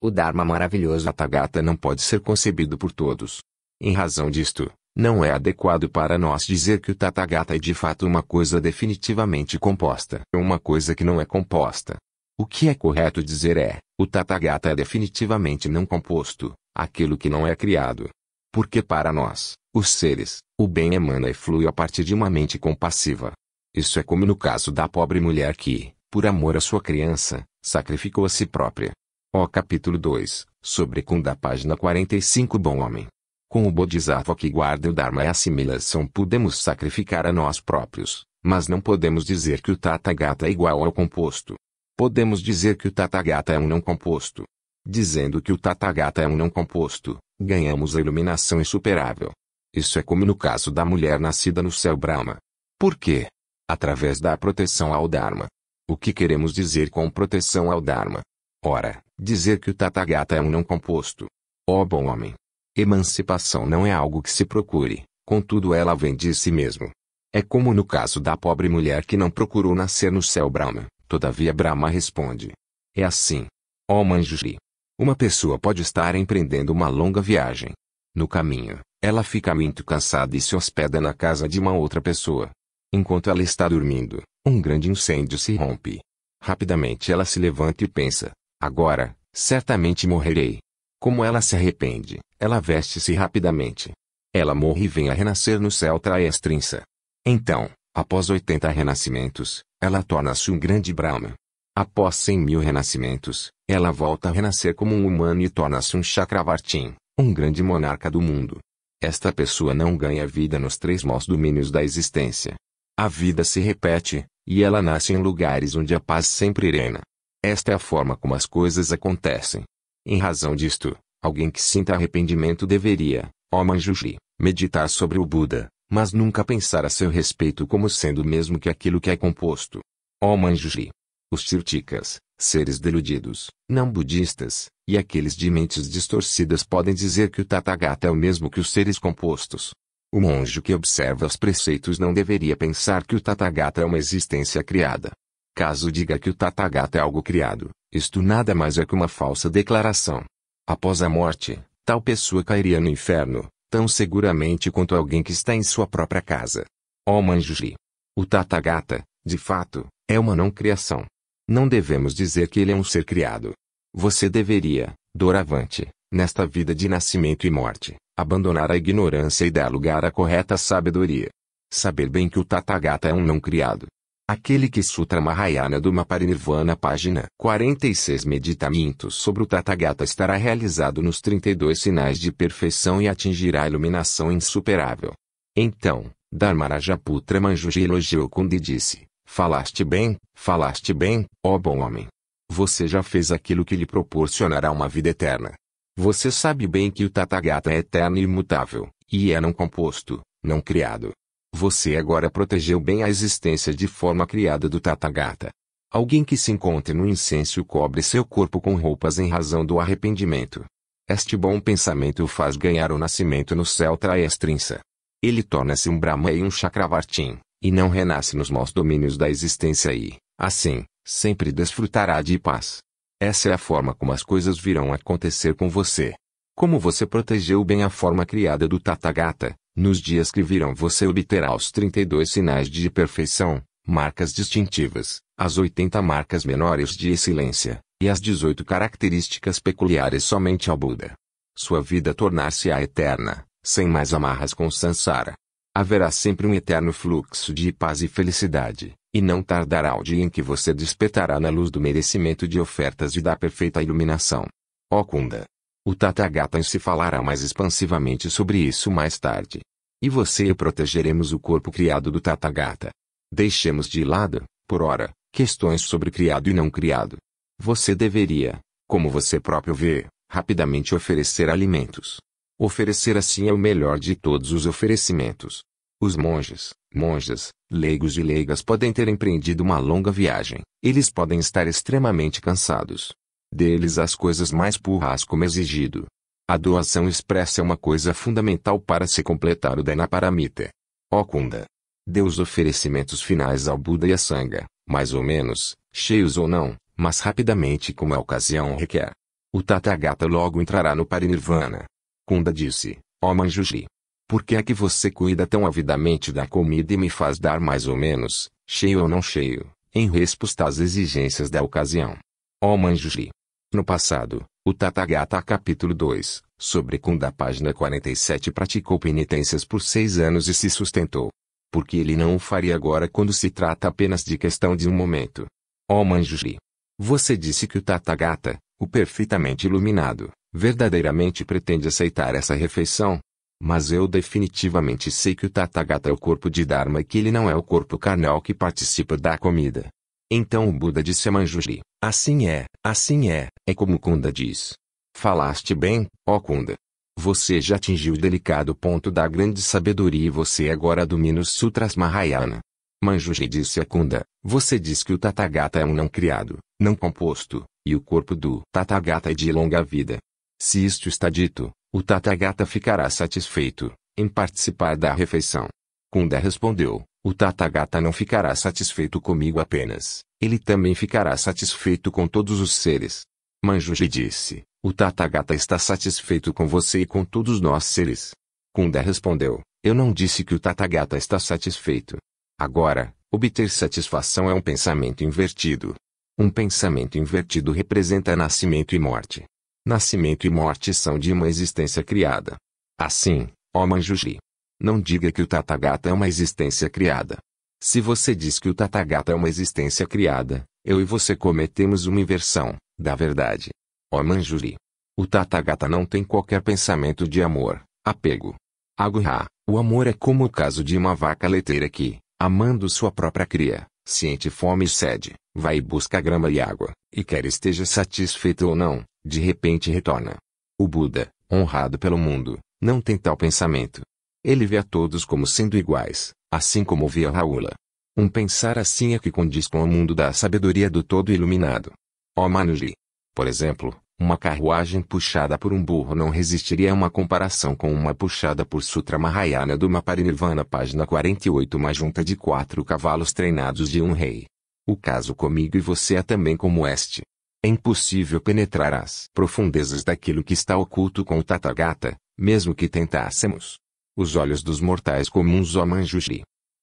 O Dharma maravilhoso Atagata não pode ser concebido por todos. Em razão disto, não é adequado para nós dizer que o Tathagata é de fato uma coisa definitivamente composta ou uma coisa que não é composta. O que é correto dizer é, o Tathagata é definitivamente não composto, aquilo que não é criado. Porque para nós, os seres, o bem emana e flui a partir de uma mente compassiva. Isso é como no caso da pobre mulher que, por amor à sua criança, sacrificou a si própria. Ó capítulo 2, sobre Kunda, página 45 Bom homem. Com o Bodhisattva que guarda o Dharma e assimilação podemos sacrificar a nós próprios, mas não podemos dizer que o Tathagata é igual ao composto. Podemos dizer que o Tathagata é um não composto. Dizendo que o Tathagata é um não composto, ganhamos a iluminação insuperável. Isso é como no caso da mulher nascida no céu Brahma. Por quê? Através da proteção ao Dharma. O que queremos dizer com proteção ao Dharma? Ora, Dizer que o Tathagata é um não composto. Ó oh bom homem! Emancipação não é algo que se procure, contudo ela vem de si mesmo. É como no caso da pobre mulher que não procurou nascer no céu Brahma, todavia Brahma responde. É assim. Ó oh Manjushri! Uma pessoa pode estar empreendendo uma longa viagem. No caminho, ela fica muito cansada e se hospeda na casa de uma outra pessoa. Enquanto ela está dormindo, um grande incêndio se rompe. Rapidamente ela se levanta e pensa: Agora, certamente morrerei. Como ela se arrepende, ela veste-se rapidamente. Ela morre e vem a renascer no céu extrinsa. Então, após 80 renascimentos, ela torna-se um grande Brahma. Após 100 mil renascimentos, ela volta a renascer como um humano e torna-se um Chakravartin, um grande monarca do mundo. Esta pessoa não ganha vida nos três maus domínios da existência. A vida se repete, e ela nasce em lugares onde a paz sempre reina. Esta é a forma como as coisas acontecem. Em razão disto, alguém que sinta arrependimento deveria, ó Manjushri, meditar sobre o Buda, mas nunca pensar a seu respeito como sendo o mesmo que aquilo que é composto. Ó Manjushri! Os tirticas, seres deludidos, não budistas, e aqueles de mentes distorcidas podem dizer que o Tathagata é o mesmo que os seres compostos. O monge que observa os preceitos não deveria pensar que o Tathagata é uma existência criada. Caso diga que o Tathagata é algo criado, isto nada mais é que uma falsa declaração. Após a morte, tal pessoa cairia no inferno, tão seguramente quanto alguém que está em sua própria casa. Ó oh Manjushri! O Tathagata, de fato, é uma não criação. Não devemos dizer que ele é um ser criado. Você deveria, doravante, nesta vida de nascimento e morte, abandonar a ignorância e dar lugar à correta sabedoria. Saber bem que o Tathagata é um não criado, Aquele que Sutra Mahayana do Maparinirvana página 46 meditamentos sobre o Tathagata estará realizado nos 32 sinais de perfeição e atingirá a iluminação insuperável. Então, Dharmarajaputra Manjuji elogiou Kundi disse, Falaste bem, falaste bem, ó bom homem. Você já fez aquilo que lhe proporcionará uma vida eterna. Você sabe bem que o Tathagata é eterno e imutável, e é não composto, não criado, você agora protegeu bem a existência de forma criada do Tathagata. Alguém que se encontre no incenso cobre seu corpo com roupas em razão do arrependimento. Este bom pensamento o faz ganhar o nascimento no céu traestrinça. Ele torna-se um Brahma e um Chakravartin, e não renasce nos maus domínios da existência e, assim, sempre desfrutará de paz. Essa é a forma como as coisas virão acontecer com você. Como você protegeu bem a forma criada do Tathagata, nos dias que virão você obterá os 32 sinais de perfeição, marcas distintivas, as 80 marcas menores de excelência, e as 18 características peculiares somente ao Buda. Sua vida tornar-se-á eterna, sem mais amarras com Sansara. Haverá sempre um eterno fluxo de paz e felicidade, e não tardará o dia em que você despertará na luz do merecimento de ofertas e da perfeita iluminação. Ó Kunda! O Tathagata em se falará mais expansivamente sobre isso mais tarde. E você e eu protegeremos o corpo criado do Tathagata. Deixemos de lado, por ora, questões sobre criado e não criado. Você deveria, como você próprio vê, rapidamente oferecer alimentos. Oferecer assim é o melhor de todos os oferecimentos. Os monges, monjas, leigos e leigas podem ter empreendido uma longa viagem, eles podem estar extremamente cansados. Deles as coisas mais burras como exigido, a doação expressa é uma coisa fundamental para se completar o paramita. Ó Kunda! Deu os oferecimentos finais ao Buda e à Sangha, mais ou menos, cheios ou não, mas rapidamente como a ocasião requer. O Tathagata logo entrará no Parinirvana. Kunda disse, ó Manjushri, por que é que você cuida tão avidamente da comida e me faz dar mais ou menos, cheio ou não cheio, em resposta às exigências da ocasião? Ó Manjushri, no passado, o Tathagata capítulo 2, sobre Kunda página 47 praticou penitências por seis anos e se sustentou. Porque ele não o faria agora quando se trata apenas de questão de um momento. Ó oh Manjushri! Você disse que o Tathagata, o perfeitamente iluminado, verdadeiramente pretende aceitar essa refeição? Mas eu definitivamente sei que o Tathagata é o corpo de Dharma e que ele não é o corpo carnal que participa da comida. Então o Buda disse a Manjushri, assim é, assim é, é como Kunda diz. Falaste bem, ó Kunda. Você já atingiu o delicado ponto da grande sabedoria e você agora domina os sutras Mahayana. Manjushri disse a Kunda, você diz que o Tathagata é um não criado, não composto, e o corpo do Tathagata é de longa vida. Se isto está dito, o Tathagata ficará satisfeito, em participar da refeição. Kunda respondeu, o Tathagata não ficará satisfeito comigo apenas, ele também ficará satisfeito com todos os seres. Manjus lhe disse, o Tathagata está satisfeito com você e com todos nós seres. Kunda respondeu, eu não disse que o Tathagata está satisfeito. Agora, obter satisfação é um pensamento invertido. Um pensamento invertido representa nascimento e morte. Nascimento e morte são de uma existência criada. Assim, ó Manjusri, não diga que o Tathagata é uma existência criada. Se você diz que o Tathagata é uma existência criada, eu e você cometemos uma inversão da verdade. Ó Manjuri! O Tathagata não tem qualquer pensamento de amor, apego. Agurá, o amor é como o caso de uma vaca leiteira que, amando sua própria cria, sente fome e sede, vai e busca grama e água, e quer esteja satisfeito ou não, de repente retorna. O Buda, honrado pelo mundo, não tem tal pensamento. Ele vê a todos como sendo iguais, assim como via Raula. Um pensar assim é que condiz com o mundo da sabedoria do todo iluminado. Ó Por exemplo, uma carruagem puxada por um burro não resistiria a uma comparação com uma puxada por Sutra Mahayana do Maparinirvana, página 48, uma junta de quatro cavalos treinados de um rei. O caso comigo e você é também como este. É impossível penetrar as profundezas daquilo que está oculto com o Tathagata, mesmo que tentássemos. Os olhos dos mortais comuns ó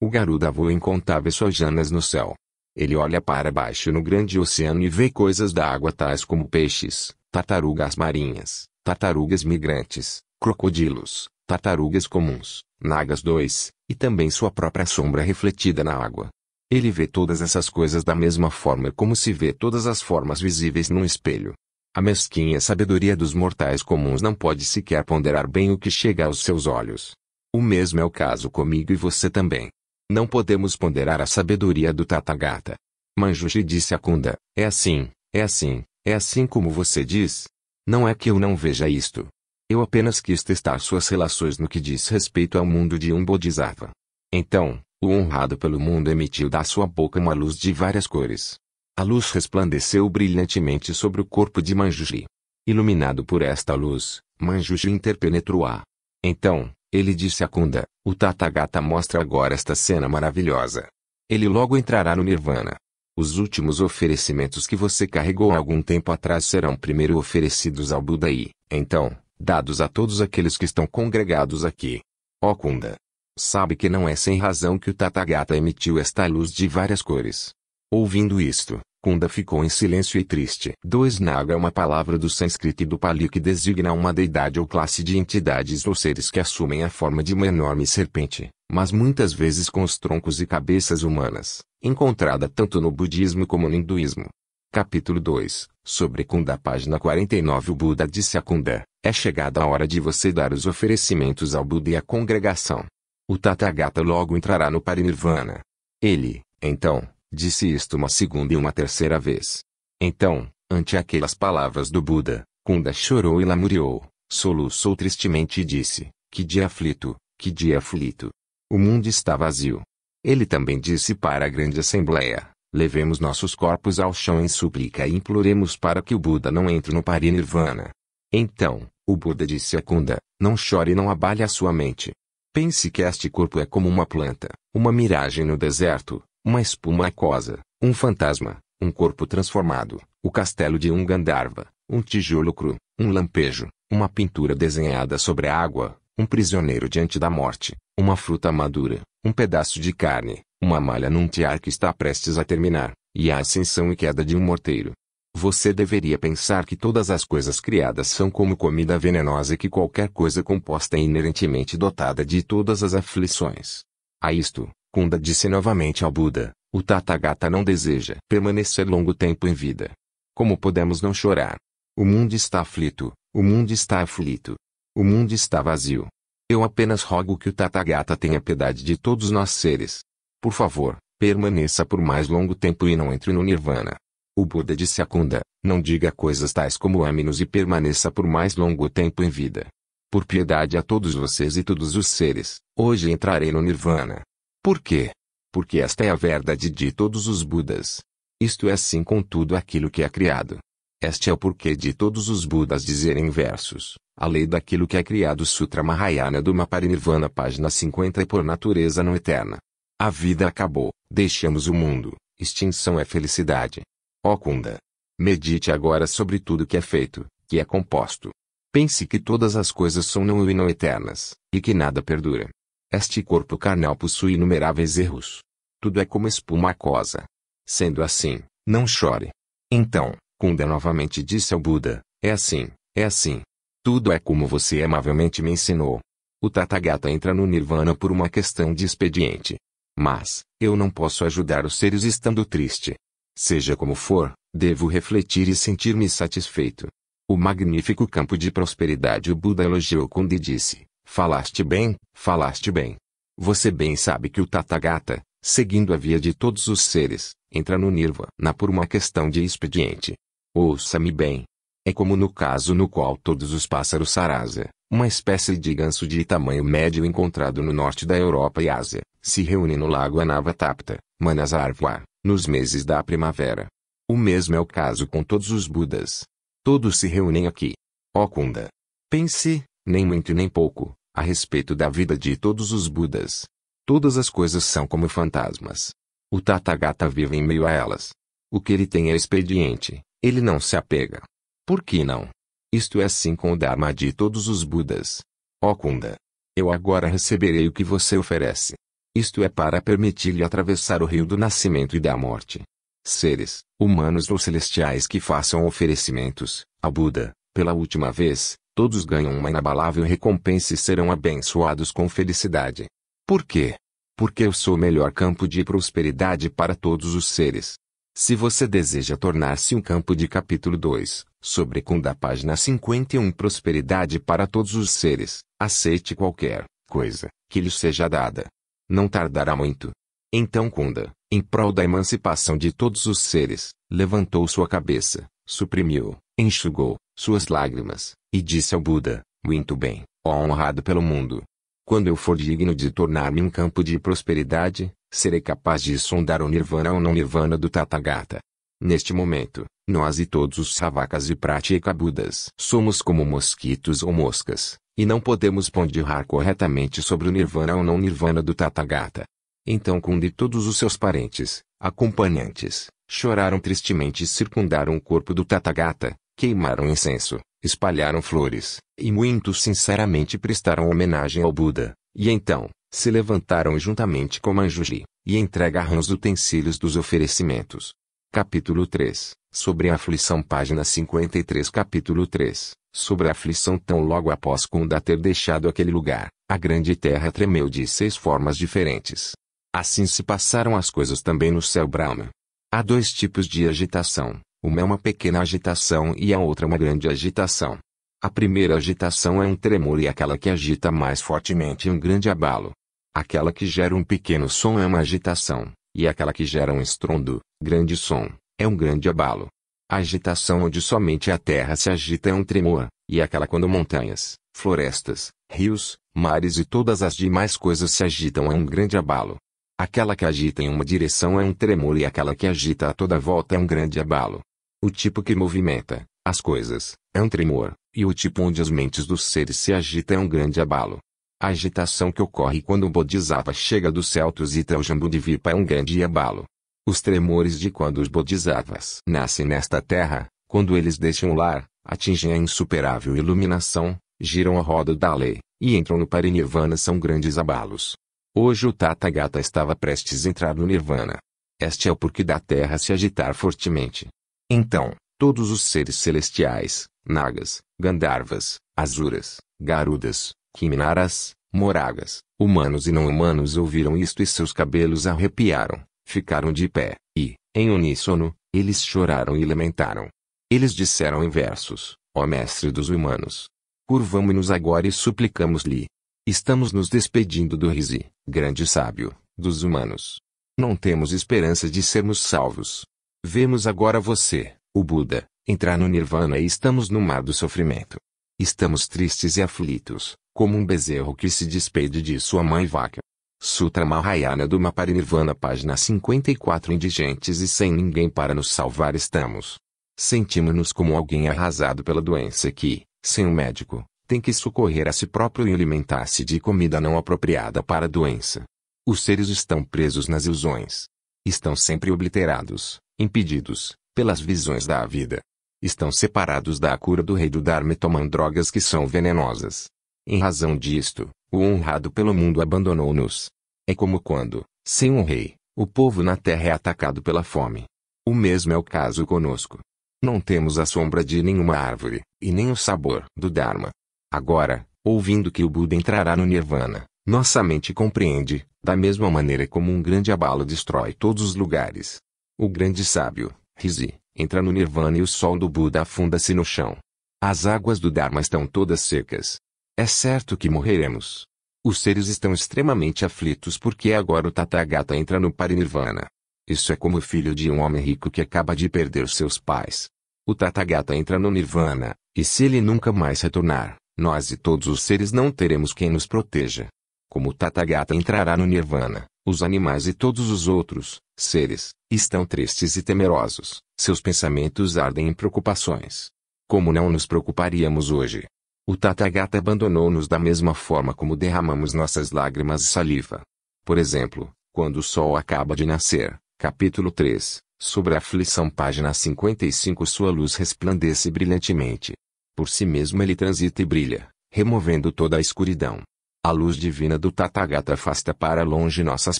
O Garuda voa incontáveis sojanas no céu. Ele olha para baixo no grande oceano e vê coisas da água tais como peixes, tartarugas marinhas, tartarugas migrantes, crocodilos, tartarugas comuns, nagas 2, e também sua própria sombra refletida na água. Ele vê todas essas coisas da mesma forma como se vê todas as formas visíveis num espelho. A mesquinha sabedoria dos mortais comuns não pode sequer ponderar bem o que chega aos seus olhos. O mesmo é o caso comigo e você também. Não podemos ponderar a sabedoria do Tathagata. Manjushri disse a Kunda, é assim, é assim, é assim como você diz. Não é que eu não veja isto. Eu apenas quis testar suas relações no que diz respeito ao mundo de um bodhisattva. Então, o honrado pelo mundo emitiu da sua boca uma luz de várias cores. A luz resplandeceu brilhantemente sobre o corpo de Manjushri. Iluminado por esta luz, Manjushri interpenetrou-a. Então, ele disse a Kunda, o Tathagata mostra agora esta cena maravilhosa. Ele logo entrará no Nirvana. Os últimos oferecimentos que você carregou há algum tempo atrás serão primeiro oferecidos ao Buda e, então, dados a todos aqueles que estão congregados aqui. Ó oh Kunda! Sabe que não é sem razão que o Tathagata emitiu esta luz de várias cores. Ouvindo isto, Kunda ficou em silêncio e triste. Dois Naga é uma palavra do sânscrito e do pali que designa uma deidade ou classe de entidades ou seres que assumem a forma de uma enorme serpente, mas muitas vezes com os troncos e cabeças humanas, encontrada tanto no budismo como no hinduísmo. Capítulo 2 Sobre Kunda, página 49 O Buda disse a Kunda: É chegada a hora de você dar os oferecimentos ao Buda e à congregação. O Tathagata logo entrará no Parinirvana. Ele, então, Disse isto uma segunda e uma terceira vez. Então, ante aquelas palavras do Buda, Kunda chorou e lamuriou, soluçou tristemente e disse: Que dia aflito, que dia aflito. O mundo está vazio. Ele também disse para a grande assembleia: Levemos nossos corpos ao chão em súplica e imploremos para que o Buda não entre no parinirvana. Então, o Buda disse a Kunda: Não chore e não abale a sua mente. Pense que este corpo é como uma planta, uma miragem no deserto, uma espuma aquosa, um fantasma, um corpo transformado, o castelo de um Gandharva, um tijolo cru, um lampejo, uma pintura desenhada sobre a água, um prisioneiro diante da morte, uma fruta madura, um pedaço de carne, uma malha num tiar que está prestes a terminar, e a ascensão e queda de um morteiro. Você deveria pensar que todas as coisas criadas são como comida venenosa e que qualquer coisa composta é inerentemente dotada de todas as aflições. A isto, Kunda disse novamente ao Buda, o Tathagata não deseja permanecer longo tempo em vida. Como podemos não chorar? O mundo está aflito, o mundo está aflito. O mundo está vazio. Eu apenas rogo que o Tathagata tenha piedade de todos nós seres. Por favor, permaneça por mais longo tempo e não entre no nirvana. O Buda disse a Kunda, não diga coisas tais como ame-nos e permaneça por mais longo tempo em vida. Por piedade a todos vocês e todos os seres, hoje entrarei no nirvana. Por quê? Porque esta é a verdade de todos os Budas. Isto é assim com tudo aquilo que é criado. Este é o porquê de todos os Budas dizerem versos. A lei daquilo que é criado Sutra Mahayana do Maparinirvana página 50 e por natureza não eterna. A vida acabou, deixamos o mundo, extinção é felicidade. Ó oh Kunda! Medite agora sobre tudo que é feito, que é composto. Pense que todas as coisas são não e não eternas, e que nada perdura. Este corpo carnal possui inumeráveis erros. Tudo é como espuma aquosa. Sendo assim, não chore. Então, Kunda novamente disse ao Buda: É assim, é assim. Tudo é como você amavelmente me ensinou. O Tathagata entra no Nirvana por uma questão de expediente. Mas, eu não posso ajudar os seres estando triste. Seja como for, devo refletir e sentir-me satisfeito. O magnífico campo de prosperidade o Buda elogiou quando disse: Falaste bem, falaste bem. Você bem sabe que o Tathagata, seguindo a via de todos os seres, entra no Nirvana por uma questão de expediente. Ouça-me bem. É como no caso no qual todos os pássaros sarasa, uma espécie de ganso de tamanho médio encontrado no norte da Europa e Ásia, se reúnem no lago Anavatapta, Manasarvá, nos meses da primavera. O mesmo é o caso com todos os Budas. Todos se reúnem aqui. Ó Kunda! Pense, nem muito nem pouco, a respeito da vida de todos os Budas. Todas as coisas são como fantasmas. O Tathagata vive em meio a elas. O que ele tem é expediente, ele não se apega. Por que não? Isto é assim com o Dharma de todos os Budas. Ó oh Kunda! Eu agora receberei o que você oferece. Isto é para permitir-lhe atravessar o rio do nascimento e da morte. Seres, humanos ou celestiais que façam oferecimentos, a Buda, pela última vez, Todos ganham uma inabalável recompensa e serão abençoados com felicidade. Por quê? Porque eu sou o melhor campo de prosperidade para todos os seres. Se você deseja tornar-se um campo de capítulo 2, sobrecunda página 51 Prosperidade para todos os seres, aceite qualquer coisa que lhe seja dada. Não tardará muito. Então Kunda, em prol da emancipação de todos os seres, levantou sua cabeça, suprimiu, enxugou suas lágrimas, e disse ao Buda: Muito bem, ó honrado pelo mundo. Quando eu for digno de tornar-me um campo de prosperidade, serei capaz de sondar o nirvana ou não nirvana do Tathagata. Neste momento, nós e todos os savakas e pratikabudas somos como mosquitos ou moscas, e não podemos ponderar corretamente sobre o nirvana ou não nirvana do Tathagata. Então Kunda e todos os seus parentes, acompanhantes, choraram tristemente e circundaram o corpo do Tathagata, queimaram incenso, espalharam flores, e muito sinceramente prestaram homenagem ao Buda, e então, se levantaram juntamente com Manjushri, e entregaram os utensílios dos oferecimentos. Capítulo 3 Sobre a aflição, página 53, capítulo 3 Sobre a aflição, tão logo após Kunda ter deixado aquele lugar, a grande terra tremeu de seis formas diferentes. Assim se passaram as coisas também no céu Brahma. Há dois tipos de agitação, uma é uma pequena agitação e a outra é uma grande agitação. A primeira agitação é um tremor e aquela que agita mais fortemente é um grande abalo. Aquela que gera um pequeno som é uma agitação, e aquela que gera um estrondo, grande som, é um grande abalo. A agitação onde somente a terra se agita é um tremor, e aquela quando montanhas, florestas, rios, mares e todas as demais coisas se agitam é um grande abalo. Aquela que agita em uma direção é um tremor e aquela que agita a toda volta é um grande abalo. O tipo que movimenta as coisas é um tremor, e o tipo onde as mentes dos seres se agitam é um grande abalo. A agitação que ocorre quando o bodhisattva chega dos do e Tusita o Vipa é um grande abalo. Os tremores de quando os bodhisattvas nascem nesta terra, quando eles deixam o lar, atingem a insuperável iluminação, giram a roda da lei, e entram no parinirvana são grandes abalos. Hoje o Tathagata estava prestes a entrar no nirvana. Este é o porquê da terra se agitar fortemente. Então, todos os seres celestiais, nagas, gandarvas, azuras, garudas, kiminaras, moragas, humanos e não humanos ouviram isto e seus cabelos arrepiaram, ficaram de pé, e, em uníssono, eles choraram e lamentaram. Eles disseram em versos: Ó mestre dos humanos, curvamo-nos agora e suplicamos-lhe. Estamos nos despedindo do Rizi, grande sábio, dos humanos. Não temos esperança de sermos salvos. Vemos agora você, o Buda, entrar no Nirvana e estamos no mar do sofrimento. Estamos tristes e aflitos, como um bezerro que se despede de sua mãe vaca. Sutra Mahayana do Maparinirvana, página 54 Indigentes e sem ninguém para nos salvar estamos. Sentimos-nos como alguém arrasado pela doença que, sem um médico, tem que socorrer a si próprio e alimentar-se de comida não apropriada para a doença. Os seres estão presos nas ilusões. Estão sempre obliterados, impedidos, pelas visões da vida, estão separados da cura do rei do Dharma e tomam drogas que são venenosas. Em razão disto, o honrado pelo mundo abandonou-nos. É como quando, sem um rei, o povo na terra é atacado pela fome. O mesmo é o caso conosco. Não temos a sombra de nenhuma árvore, e nem o sabor do Dharma. Agora, ouvindo que o Buda entrará no Nirvana, nossa mente compreende, da mesma maneira como um grande abalo destrói todos os lugares, o grande sábio, Rizi, entra no nirvana e o sol do Buda afunda-se no chão. As águas do Dharma estão todas secas. É certo que morreremos. Os seres estão extremamente aflitos porque agora o Tathagata entra no Parinirvana. Isso é como o filho de um homem rico que acaba de perder seus pais. O Tathagata entra no Nirvana, e se ele nunca mais retornar, nós e todos os seres não teremos quem nos proteja como o Tathagata entrará no Nirvana, os animais e todos os outros seres estão tristes e temerosos, seus pensamentos ardem em preocupações. Como não nos preocuparíamos hoje? O Tathagata abandonou-nos da mesma forma como derramamos nossas lágrimas e saliva. Por exemplo, quando o sol acaba de nascer, capítulo 3, sobre a aflição, página 55, sua luz resplandece brilhantemente. Por si mesmo ele transita e brilha, removendo toda a escuridão. A luz divina do Tathagata afasta para longe nossas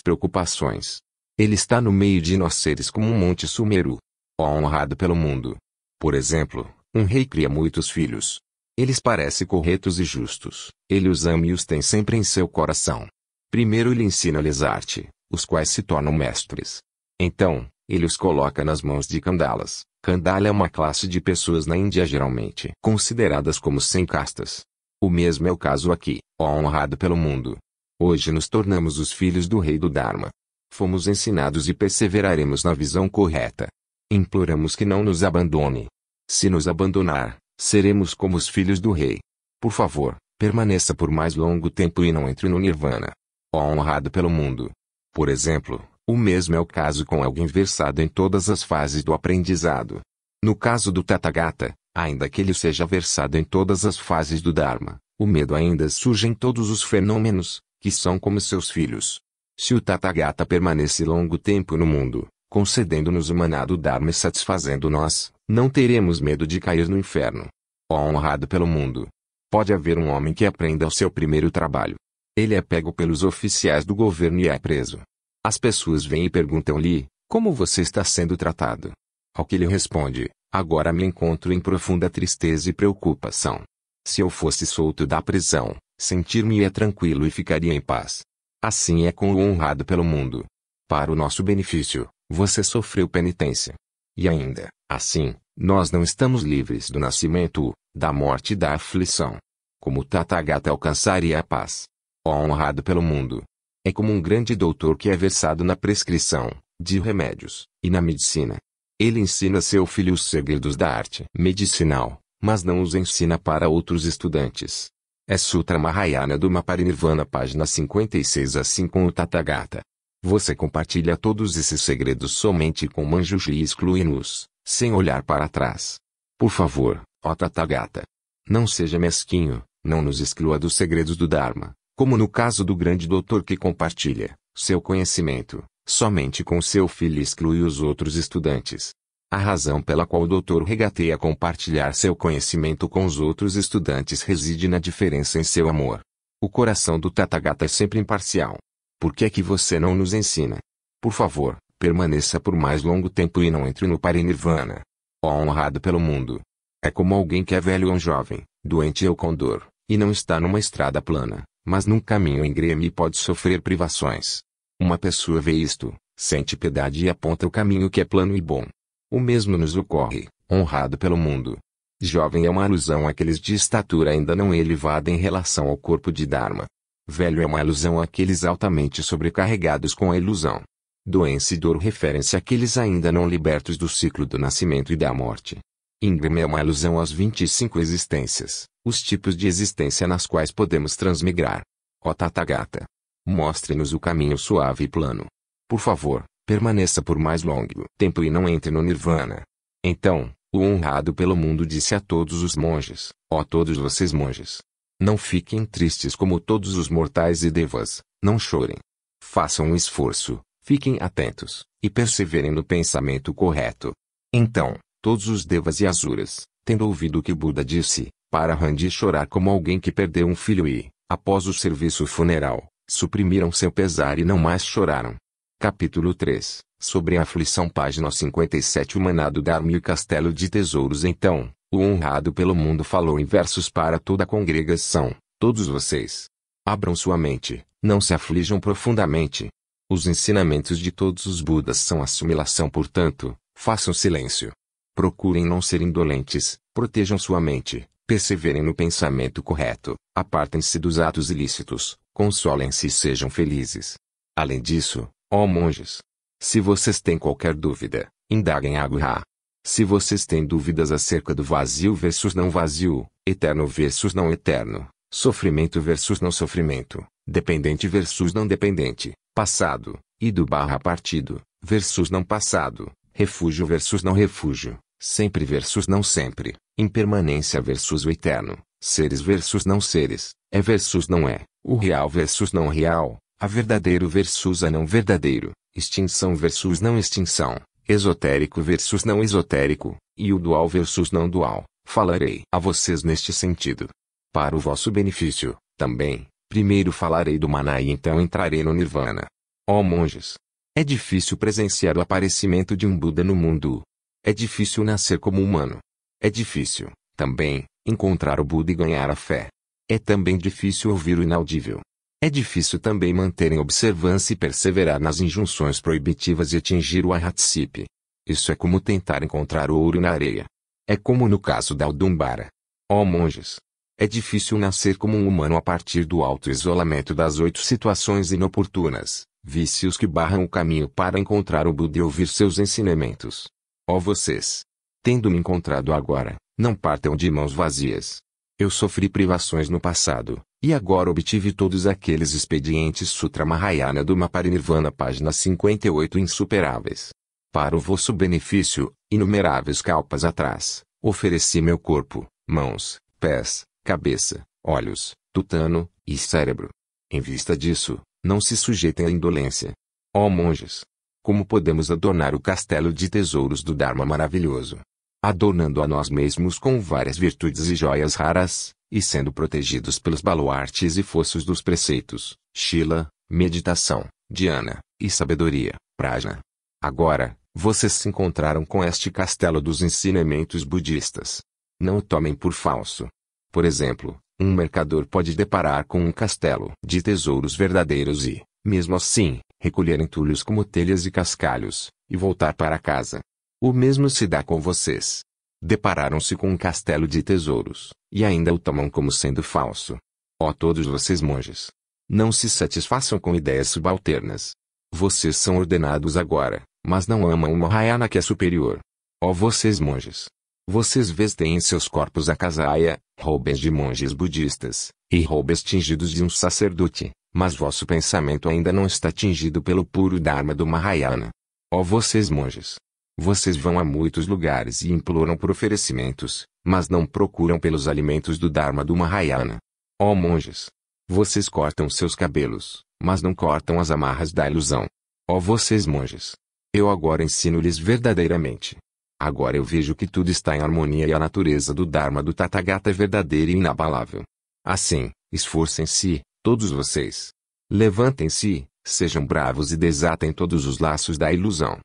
preocupações. Ele está no meio de nós seres como um monte sumeru. Ó honrado pelo mundo. Por exemplo, um rei cria muitos filhos. Eles parecem corretos e justos. Ele os ama e os tem sempre em seu coração. Primeiro ele ensina-lhes arte, os quais se tornam mestres. Então, ele os coloca nas mãos de Kandalas. Kandala é uma classe de pessoas na Índia geralmente consideradas como sem castas. O mesmo é o caso aqui, ó honrado pelo mundo. Hoje nos tornamos os filhos do Rei do Dharma. Fomos ensinados e perseveraremos na visão correta. Imploramos que não nos abandone. Se nos abandonar, seremos como os filhos do Rei. Por favor, permaneça por mais longo tempo e não entre no Nirvana. Ó honrado pelo mundo. Por exemplo, o mesmo é o caso com alguém versado em todas as fases do aprendizado. No caso do Tathagata, Ainda que ele seja versado em todas as fases do Dharma, o medo ainda surge em todos os fenômenos, que são como seus filhos. Se o Tathagata permanece longo tempo no mundo, concedendo-nos o manado Dharma e satisfazendo nós, não teremos medo de cair no inferno. Ó honrado pelo mundo! Pode haver um homem que aprenda o seu primeiro trabalho. Ele é pego pelos oficiais do governo e é preso. As pessoas vêm e perguntam-lhe, como você está sendo tratado? Ao que ele responde, Agora me encontro em profunda tristeza e preocupação. Se eu fosse solto da prisão, sentir-me-ia é tranquilo e ficaria em paz. Assim é com o honrado pelo mundo. Para o nosso benefício, você sofreu penitência. E ainda, assim, nós não estamos livres do nascimento, da morte e da aflição. Como Tathagata alcançaria a paz? Ó honrado pelo mundo! É como um grande doutor que é versado na prescrição de remédios e na medicina, ele ensina seu filho os segredos da arte medicinal, mas não os ensina para outros estudantes. É Sutra Mahayana do Maparinirvana, página 56 assim com o Tathagata. Você compartilha todos esses segredos somente com Manjushri e exclui-nos, sem olhar para trás. Por favor, ó Tathagata. Não seja mesquinho, não nos exclua dos segredos do Dharma, como no caso do grande doutor que compartilha seu conhecimento, Somente com seu filho exclui os outros estudantes. A razão pela qual o doutor regateia compartilhar seu conhecimento com os outros estudantes reside na diferença em seu amor. O coração do Tathagata é sempre imparcial. Por que é que você não nos ensina? Por favor, permaneça por mais longo tempo e não entre no parinirvana. Ó oh, honrado pelo mundo! É como alguém que é velho ou um jovem, doente ou com dor, e não está numa estrada plana, mas num caminho em greme e pode sofrer privações. Uma pessoa vê isto, sente piedade e aponta o caminho que é plano e bom. O mesmo nos ocorre, honrado pelo mundo. Jovem é uma alusão àqueles de estatura ainda não elevada em relação ao corpo de Dharma. Velho é uma alusão àqueles altamente sobrecarregados com a ilusão. Doença e dor referem-se àqueles ainda não libertos do ciclo do nascimento e da morte. Íngreme é uma alusão às 25 existências, os tipos de existência nas quais podemos transmigrar. O Tathagata, Mostre-nos o caminho suave e plano. Por favor, permaneça por mais longo tempo e não entre no Nirvana. Então, o honrado pelo mundo disse a todos os monges: Ó todos vocês monges! Não fiquem tristes como todos os mortais e devas, não chorem. Façam um esforço, fiquem atentos, e perseverem no pensamento correto. Então, todos os devas e asuras, tendo ouvido o que Buda disse, para Randi chorar como alguém que perdeu um filho e, após o serviço funeral, Suprimiram seu pesar e não mais choraram. Capítulo 3 Sobre a aflição, página 57. O manado d'arme e o castelo de tesouros. Então, o honrado pelo mundo falou em versos para toda a congregação: Todos vocês, abram sua mente, não se aflijam profundamente. Os ensinamentos de todos os Budas são assimilação, portanto, façam silêncio. Procurem não ser indolentes, protejam sua mente, perseverem no pensamento correto, apartem-se dos atos ilícitos, Consolem-se e sejam felizes. Além disso, ó monges, se vocês têm qualquer dúvida, indaguem Agurá. Se vocês têm dúvidas acerca do vazio versus não vazio, eterno versus não eterno, sofrimento versus não sofrimento, dependente versus não dependente, passado, e do barra partido, versus não passado, refúgio versus não refúgio, sempre versus não sempre, impermanência versus o eterno, Seres versus não seres, é versus não é, o real versus não real, a verdadeiro versus a não verdadeiro, extinção versus não extinção, esotérico versus não esotérico, e o dual versus não dual. Falarei a vocês neste sentido. Para o vosso benefício, também, primeiro falarei do maná e então entrarei no nirvana. Ó oh, monges! É difícil presenciar o aparecimento de um Buda no mundo. É difícil nascer como humano. É difícil, também, Encontrar o Buda e ganhar a fé. É também difícil ouvir o inaudível. É difícil também manter em observância e perseverar nas injunções proibitivas e atingir o arhatsipi. Isso é como tentar encontrar ouro na areia. É como no caso da Udumbara. Ó oh, monges! É difícil nascer como um humano a partir do alto isolamento das oito situações inoportunas, vícios que barram o caminho para encontrar o Buda e ouvir seus ensinamentos. Ó oh, vocês! Tendo me encontrado agora, não partam de mãos vazias. Eu sofri privações no passado, e agora obtive todos aqueles expedientes Sutra Mahayana do Maparinirvana página 58 insuperáveis. Para o vosso benefício, inumeráveis calpas atrás, ofereci meu corpo, mãos, pés, cabeça, olhos, tutano e cérebro. Em vista disso, não se sujeitem à indolência. Ó oh monges! Como podemos adornar o castelo de tesouros do Dharma maravilhoso? adornando a nós mesmos com várias virtudes e joias raras, e sendo protegidos pelos baluartes e fossos dos preceitos, Shila, meditação, diana e sabedoria, Prajna. Agora, vocês se encontraram com este castelo dos ensinamentos budistas. Não o tomem por falso. Por exemplo, um mercador pode deparar com um castelo de tesouros verdadeiros e, mesmo assim, recolher entulhos como telhas e cascalhos, e voltar para casa, o mesmo se dá com vocês. Depararam-se com um castelo de tesouros, e ainda o tomam como sendo falso. Ó oh, todos vocês monges! Não se satisfaçam com ideias subalternas. Vocês são ordenados agora, mas não amam uma Mahayana que é superior. Ó oh, vocês monges! Vocês vestem em seus corpos a casaia, roubens de monges budistas, e roubens tingidos de um sacerdote, mas vosso pensamento ainda não está tingido pelo puro Dharma do Mahayana. Ó oh, vocês monges! Vocês vão a muitos lugares e imploram por oferecimentos, mas não procuram pelos alimentos do Dharma do Mahayana. Ó oh monges! Vocês cortam seus cabelos, mas não cortam as amarras da ilusão. Ó oh vocês monges! Eu agora ensino-lhes verdadeiramente. Agora eu vejo que tudo está em harmonia e a natureza do Dharma do Tathagata é verdadeira e inabalável. Assim, esforcem-se, todos vocês. Levantem-se, sejam bravos e desatem todos os laços da ilusão.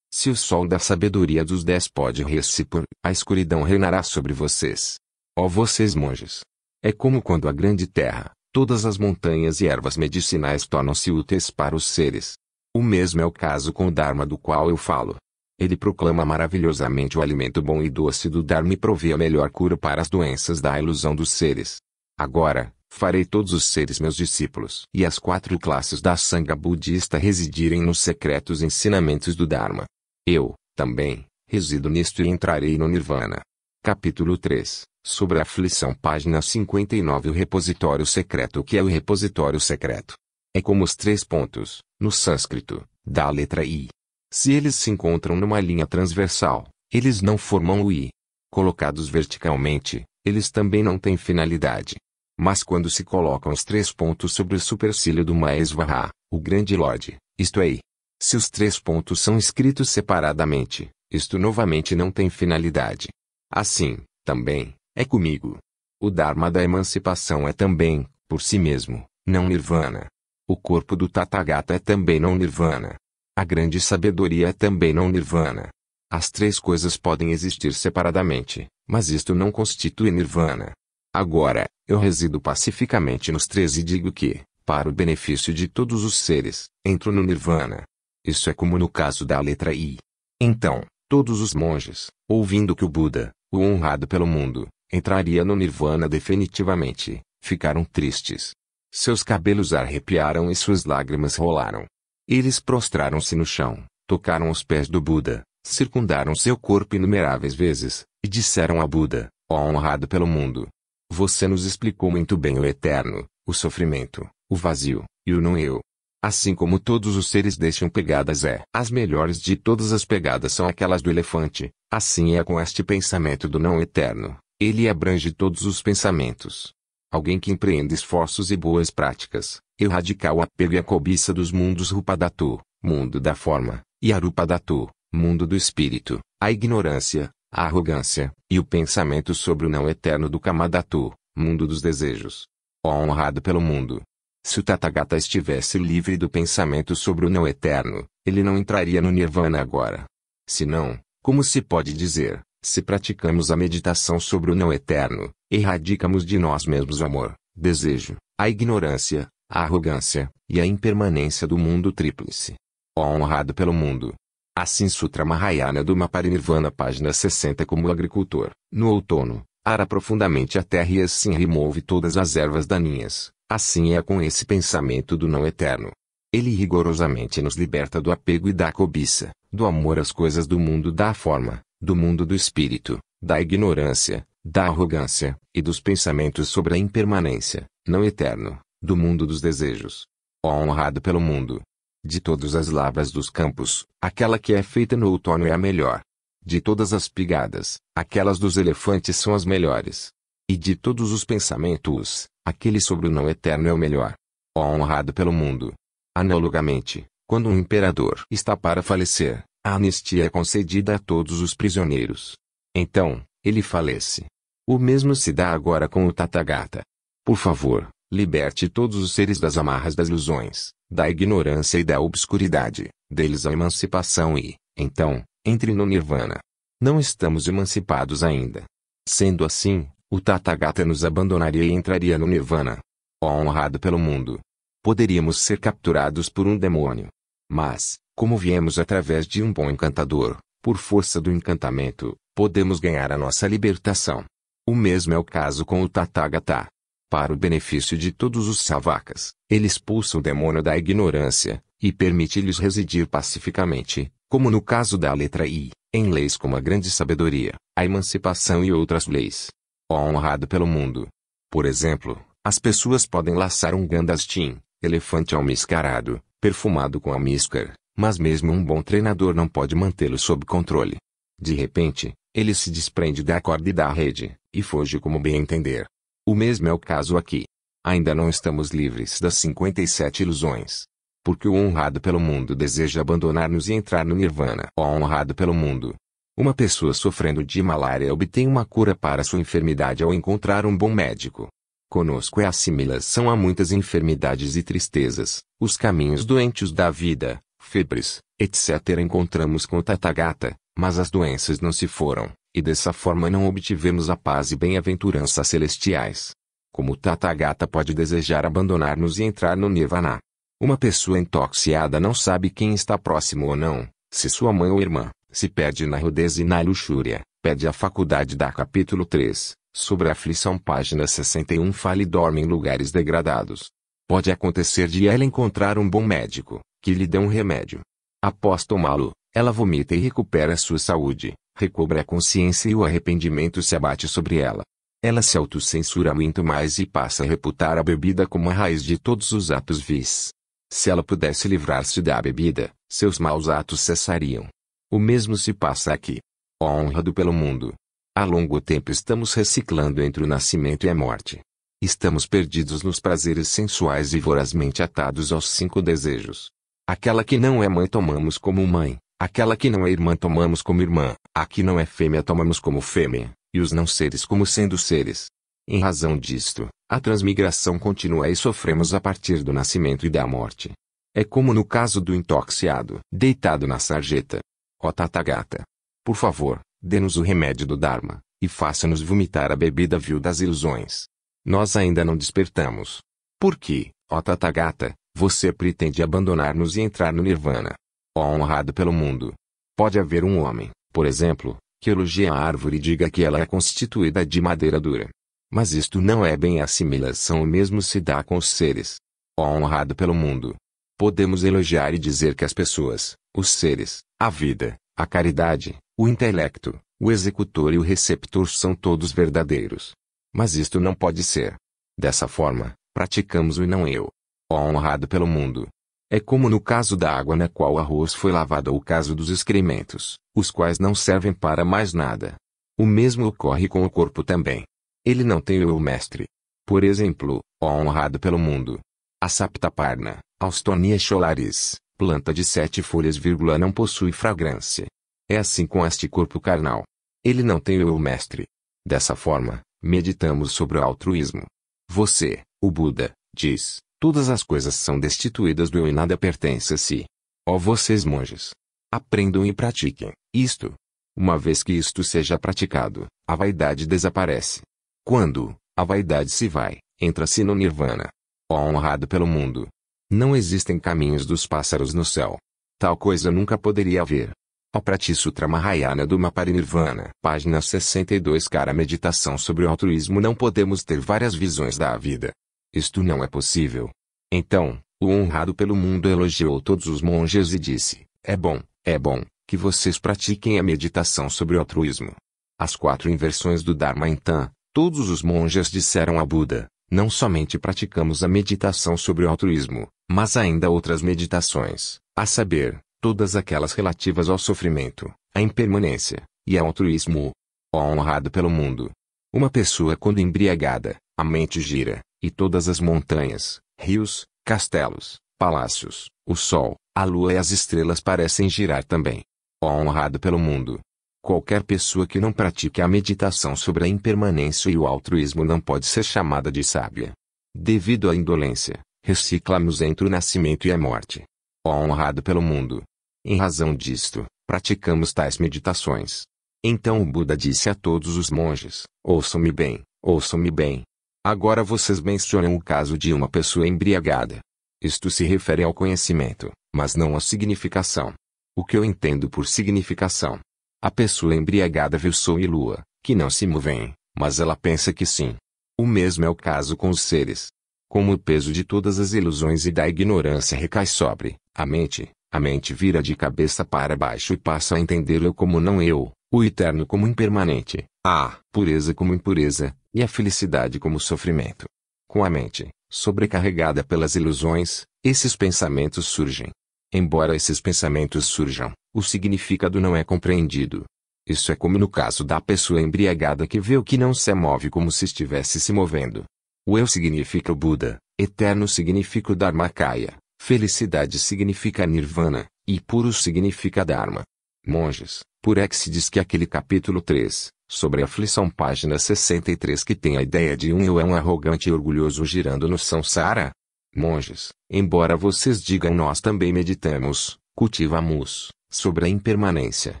Se o sol da sabedoria dos dez pode ressipar, a escuridão reinará sobre vocês. Ó vocês monges! É como quando a grande terra, todas as montanhas e ervas medicinais tornam-se úteis para os seres. O mesmo é o caso com o Dharma do qual eu falo. Ele proclama maravilhosamente o alimento bom e doce do Dharma e provê a melhor cura para as doenças da ilusão dos seres. Agora, farei todos os seres meus discípulos e as quatro classes da sanga budista residirem nos secretos ensinamentos do Dharma. Eu, também, resido nisto e entrarei no Nirvana. Capítulo 3 Sobre a aflição, página 59. O repositório secreto. O que é o repositório secreto? É como os três pontos, no sânscrito, da letra I. Se eles se encontram numa linha transversal, eles não formam o I. Colocados verticalmente, eles também não têm finalidade. Mas quando se colocam os três pontos sobre o supercílio do Maesvarra, o grande Lorde, isto é I, se os três pontos são escritos separadamente, isto novamente não tem finalidade. Assim, também, é comigo. O Dharma da emancipação é também, por si mesmo, não nirvana. O corpo do Tathagata é também não nirvana. A grande sabedoria é também não nirvana. As três coisas podem existir separadamente, mas isto não constitui nirvana. Agora, eu resido pacificamente nos três e digo que, para o benefício de todos os seres, entro no nirvana. Isso é como no caso da letra I. Então, todos os monges, ouvindo que o Buda, o honrado pelo mundo, entraria no Nirvana definitivamente, ficaram tristes. Seus cabelos arrepiaram e suas lágrimas rolaram. Eles prostraram-se no chão, tocaram os pés do Buda, circundaram seu corpo inumeráveis vezes, e disseram a Buda: Ó oh honrado pelo mundo! Você nos explicou muito bem o eterno, o sofrimento, o vazio, e o não eu. Assim como todos os seres deixam pegadas é. As melhores de todas as pegadas são aquelas do elefante. Assim é com este pensamento do não eterno. Ele abrange todos os pensamentos. Alguém que empreende esforços e boas práticas, erradica o apego e a cobiça dos mundos Rupadatu, mundo da forma, e Arupadatu, mundo do espírito, a ignorância, a arrogância, e o pensamento sobre o não eterno do Kamadatu, mundo dos desejos. Ó honrado pelo mundo, se o Tathagata estivesse livre do pensamento sobre o não eterno, ele não entraria no nirvana agora. Se não, como se pode dizer, se praticamos a meditação sobre o não eterno, erradicamos de nós mesmos o amor, desejo, a ignorância, a arrogância e a impermanência do mundo tríplice. Ó honrado pelo mundo! Assim Sutra Mahayana do Maparinirvana página 60 como o agricultor, no outono, ara profundamente a terra e assim remove todas as ervas daninhas Assim é com esse pensamento do não eterno. Ele rigorosamente nos liberta do apego e da cobiça, do amor às coisas do mundo da forma, do mundo do espírito, da ignorância, da arrogância, e dos pensamentos sobre a impermanência, não eterno, do mundo dos desejos. Ó honrado pelo mundo! De todas as lavras dos campos, aquela que é feita no outono é a melhor. De todas as pigadas, aquelas dos elefantes são as melhores. E de todos os pensamentos, Aquele sobre o não eterno é o melhor. Ó honrado pelo mundo. Analogamente, quando um imperador está para falecer, a anistia é concedida a todos os prisioneiros. Então, ele falece. O mesmo se dá agora com o Tathagata. Por favor, liberte todos os seres das amarras das ilusões, da ignorância e da obscuridade, deles a emancipação e, então, entre no Nirvana. Não estamos emancipados ainda. Sendo assim, o Tathagata nos abandonaria e entraria no Nirvana. Ó honrado pelo mundo! Poderíamos ser capturados por um demônio. Mas, como viemos através de um bom encantador, por força do encantamento, podemos ganhar a nossa libertação. O mesmo é o caso com o Tathagata. Para o benefício de todos os savakas, ele expulsa o demônio da ignorância, e permite-lhes residir pacificamente, como no caso da letra I, em leis como a grande sabedoria, a emancipação e outras leis honrado pelo mundo. Por exemplo, as pessoas podem laçar um gandastim, elefante é almiscarado, perfumado com almíscar, mas mesmo um bom treinador não pode mantê-lo sob controle. De repente, ele se desprende da corda e da rede, e foge como bem entender. O mesmo é o caso aqui. Ainda não estamos livres das 57 ilusões. Porque o honrado pelo mundo deseja abandonar-nos e entrar no nirvana. O honrado pelo mundo, uma pessoa sofrendo de malária obtém uma cura para sua enfermidade ao encontrar um bom médico. Conosco é a assimilação a muitas enfermidades e tristezas, os caminhos doentes da vida, febres, etc. Encontramos com Tathagata, mas as doenças não se foram, e dessa forma não obtivemos a paz e bem-aventurança celestiais. Como Tathagata pode desejar abandonar-nos e entrar no Nirvana? Uma pessoa intoxiada não sabe quem está próximo ou não, se sua mãe ou irmã, se perde na rudeza e na luxúria, pede a faculdade da capítulo 3, sobre a aflição página 61 fala e dorme em lugares degradados. Pode acontecer de ela encontrar um bom médico, que lhe dê um remédio. Após tomá-lo, ela vomita e recupera sua saúde, recobra a consciência e o arrependimento se abate sobre ela. Ela se autocensura muito mais e passa a reputar a bebida como a raiz de todos os atos vis. Se ela pudesse livrar-se da bebida, seus maus atos cessariam. O mesmo se passa aqui. honrado pelo mundo! Há longo tempo estamos reciclando entre o nascimento e a morte. Estamos perdidos nos prazeres sensuais e vorazmente atados aos cinco desejos. Aquela que não é mãe tomamos como mãe, aquela que não é irmã tomamos como irmã, a que não é fêmea tomamos como fêmea, e os não seres como sendo seres. Em razão disto, a transmigração continua e sofremos a partir do nascimento e da morte. É como no caso do intoxiado, deitado na sarjeta, Ó Tathagata! Por favor, dê-nos o remédio do Dharma, e faça-nos vomitar a bebida vil das ilusões. Nós ainda não despertamos. Por que, ó Tathagata, você pretende abandonar-nos e entrar no Nirvana? Ó honrado pelo mundo! Pode haver um homem, por exemplo, que elogie a árvore e diga que ela é constituída de madeira dura. Mas isto não é bem assimilação o mesmo se dá com os seres. Ó honrado pelo mundo! Podemos elogiar e dizer que as pessoas, os seres, a vida, a caridade, o intelecto, o executor e o receptor são todos verdadeiros. Mas isto não pode ser. Dessa forma, praticamos o não eu. Ó honrado pelo mundo. É como no caso da água na qual o arroz foi lavado ou o caso dos excrementos, os quais não servem para mais nada. O mesmo ocorre com o corpo também. Ele não tem eu mestre. Por exemplo, ó honrado pelo mundo. A saptaparna, Austonia scholaris, planta de sete folhas, não possui fragrância. É assim com este corpo carnal. Ele não tem eu mestre. Dessa forma, meditamos sobre o altruísmo. Você, o Buda, diz: todas as coisas são destituídas do eu e nada pertence a si. Ó vocês monges, aprendam e pratiquem isto. Uma vez que isto seja praticado, a vaidade desaparece. Quando a vaidade se vai, entra-se no nirvana. Ó honrado pelo mundo, não existem caminhos dos pássaros no céu. Tal coisa nunca poderia haver. Ao Pratissutra Mahayana do Maparinirvana, página 62 Cara meditação sobre o altruísmo não podemos ter várias visões da vida. Isto não é possível. Então, o honrado pelo mundo elogiou todos os monges e disse, é bom, é bom, que vocês pratiquem a meditação sobre o altruísmo. As quatro inversões do Dharma então, todos os monges disseram a Buda, não somente praticamos a meditação sobre o altruísmo, mas ainda outras meditações, a saber, todas aquelas relativas ao sofrimento, à impermanência, e ao altruísmo. Ó honrado pelo mundo! Uma pessoa quando embriagada, a mente gira, e todas as montanhas, rios, castelos, palácios, o sol, a lua e as estrelas parecem girar também. Ó honrado pelo mundo! Qualquer pessoa que não pratique a meditação sobre a impermanência e o altruísmo não pode ser chamada de sábia. Devido à indolência, reciclamos entre o nascimento e a morte. Ó honrado pelo mundo! Em razão disto, praticamos tais meditações. Então o Buda disse a todos os monges: Ouçam-me bem, ouçam-me bem. Agora vocês mencionam o caso de uma pessoa embriagada. Isto se refere ao conhecimento, mas não à significação. O que eu entendo por significação a pessoa embriagada viu sol e lua, que não se movem, mas ela pensa que sim. O mesmo é o caso com os seres. Como o peso de todas as ilusões e da ignorância recai sobre a mente, a mente vira de cabeça para baixo e passa a entender eu como não eu, o eterno como impermanente, a pureza como impureza, e a felicidade como sofrimento. Com a mente, sobrecarregada pelas ilusões, esses pensamentos surgem, Embora esses pensamentos surjam, o significado não é compreendido. Isso é como no caso da pessoa embriagada que vê o que não se move como se estivesse se movendo. O eu significa o Buda, eterno significa o Dharmakaya, felicidade significa Nirvana, e puro significa Dharma. Monges, por ex diz que aquele capítulo 3, sobre a aflição página 63 que tem a ideia de um eu é um arrogante e orgulhoso girando no samsara, Monges, embora vocês digam nós também meditamos, cultivamos, sobre a impermanência,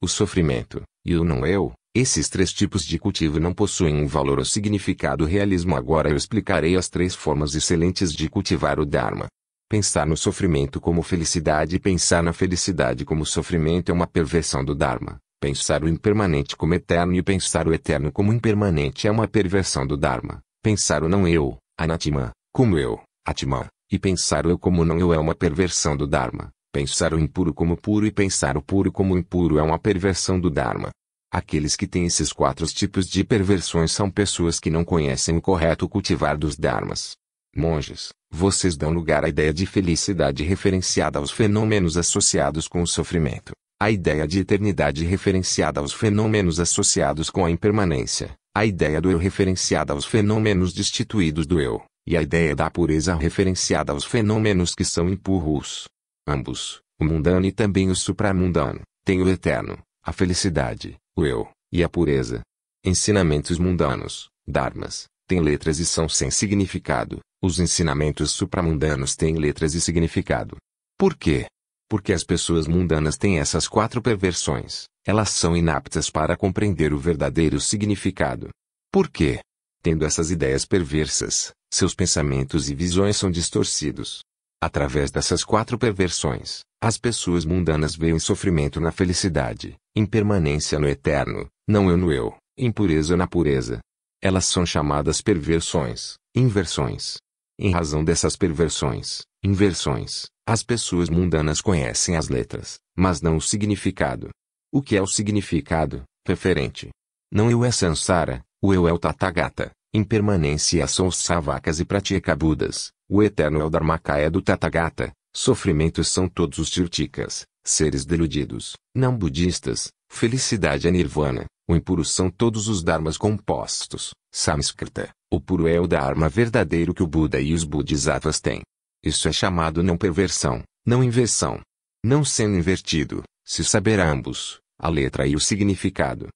o sofrimento, e o não eu, esses três tipos de cultivo não possuem um valor ou significado realismo. Agora eu explicarei as três formas excelentes de cultivar o Dharma. Pensar no sofrimento como felicidade e pensar na felicidade como sofrimento é uma perversão do Dharma. Pensar o impermanente como eterno e pensar o eterno como impermanente é uma perversão do Dharma. Pensar o não eu, anatma, como eu, Atman, e pensar o eu como não eu é uma perversão do Dharma. Pensar o impuro como puro e pensar o puro como impuro é uma perversão do Dharma. Aqueles que têm esses quatro tipos de perversões são pessoas que não conhecem o correto cultivar dos dharmas. Monges, vocês dão lugar à ideia de felicidade referenciada aos fenômenos associados com o sofrimento, à ideia de eternidade referenciada aos fenômenos associados com a impermanência, à ideia do eu referenciada aos fenômenos destituídos do eu, e a ideia da pureza referenciada aos fenômenos que são impuros. Ambos, o mundano e também o supramundano, têm o eterno, a felicidade, o eu, e a pureza. Ensinamentos mundanos, dharmas, têm letras e são sem significado, os ensinamentos supramundanos têm letras e significado. Por quê? Porque as pessoas mundanas têm essas quatro perversões, elas são inaptas para compreender o verdadeiro significado. Por quê? Tendo essas ideias perversas, seus pensamentos e visões são distorcidos. Através dessas quatro perversões, as pessoas mundanas veem sofrimento na felicidade, impermanência no eterno, não eu no eu, impureza na pureza. Elas são chamadas perversões, inversões. Em razão dessas perversões, inversões, as pessoas mundanas conhecem as letras, mas não o significado. O que é o significado, referente? Não eu é Sansara, o eu é o Tathagata permanência são os Savakas e pratyabudas, o eterno é o Dharmakaya do Tathagata, sofrimentos são todos os tirticas, seres deludidos, não budistas, felicidade é nirvana, o impuro são todos os dharmas compostos, samskrita, o puro é o dharma verdadeiro que o Buda e os bodhisattvas têm. Isso é chamado não perversão, não inversão. Não sendo invertido, se saber ambos, a letra e o significado,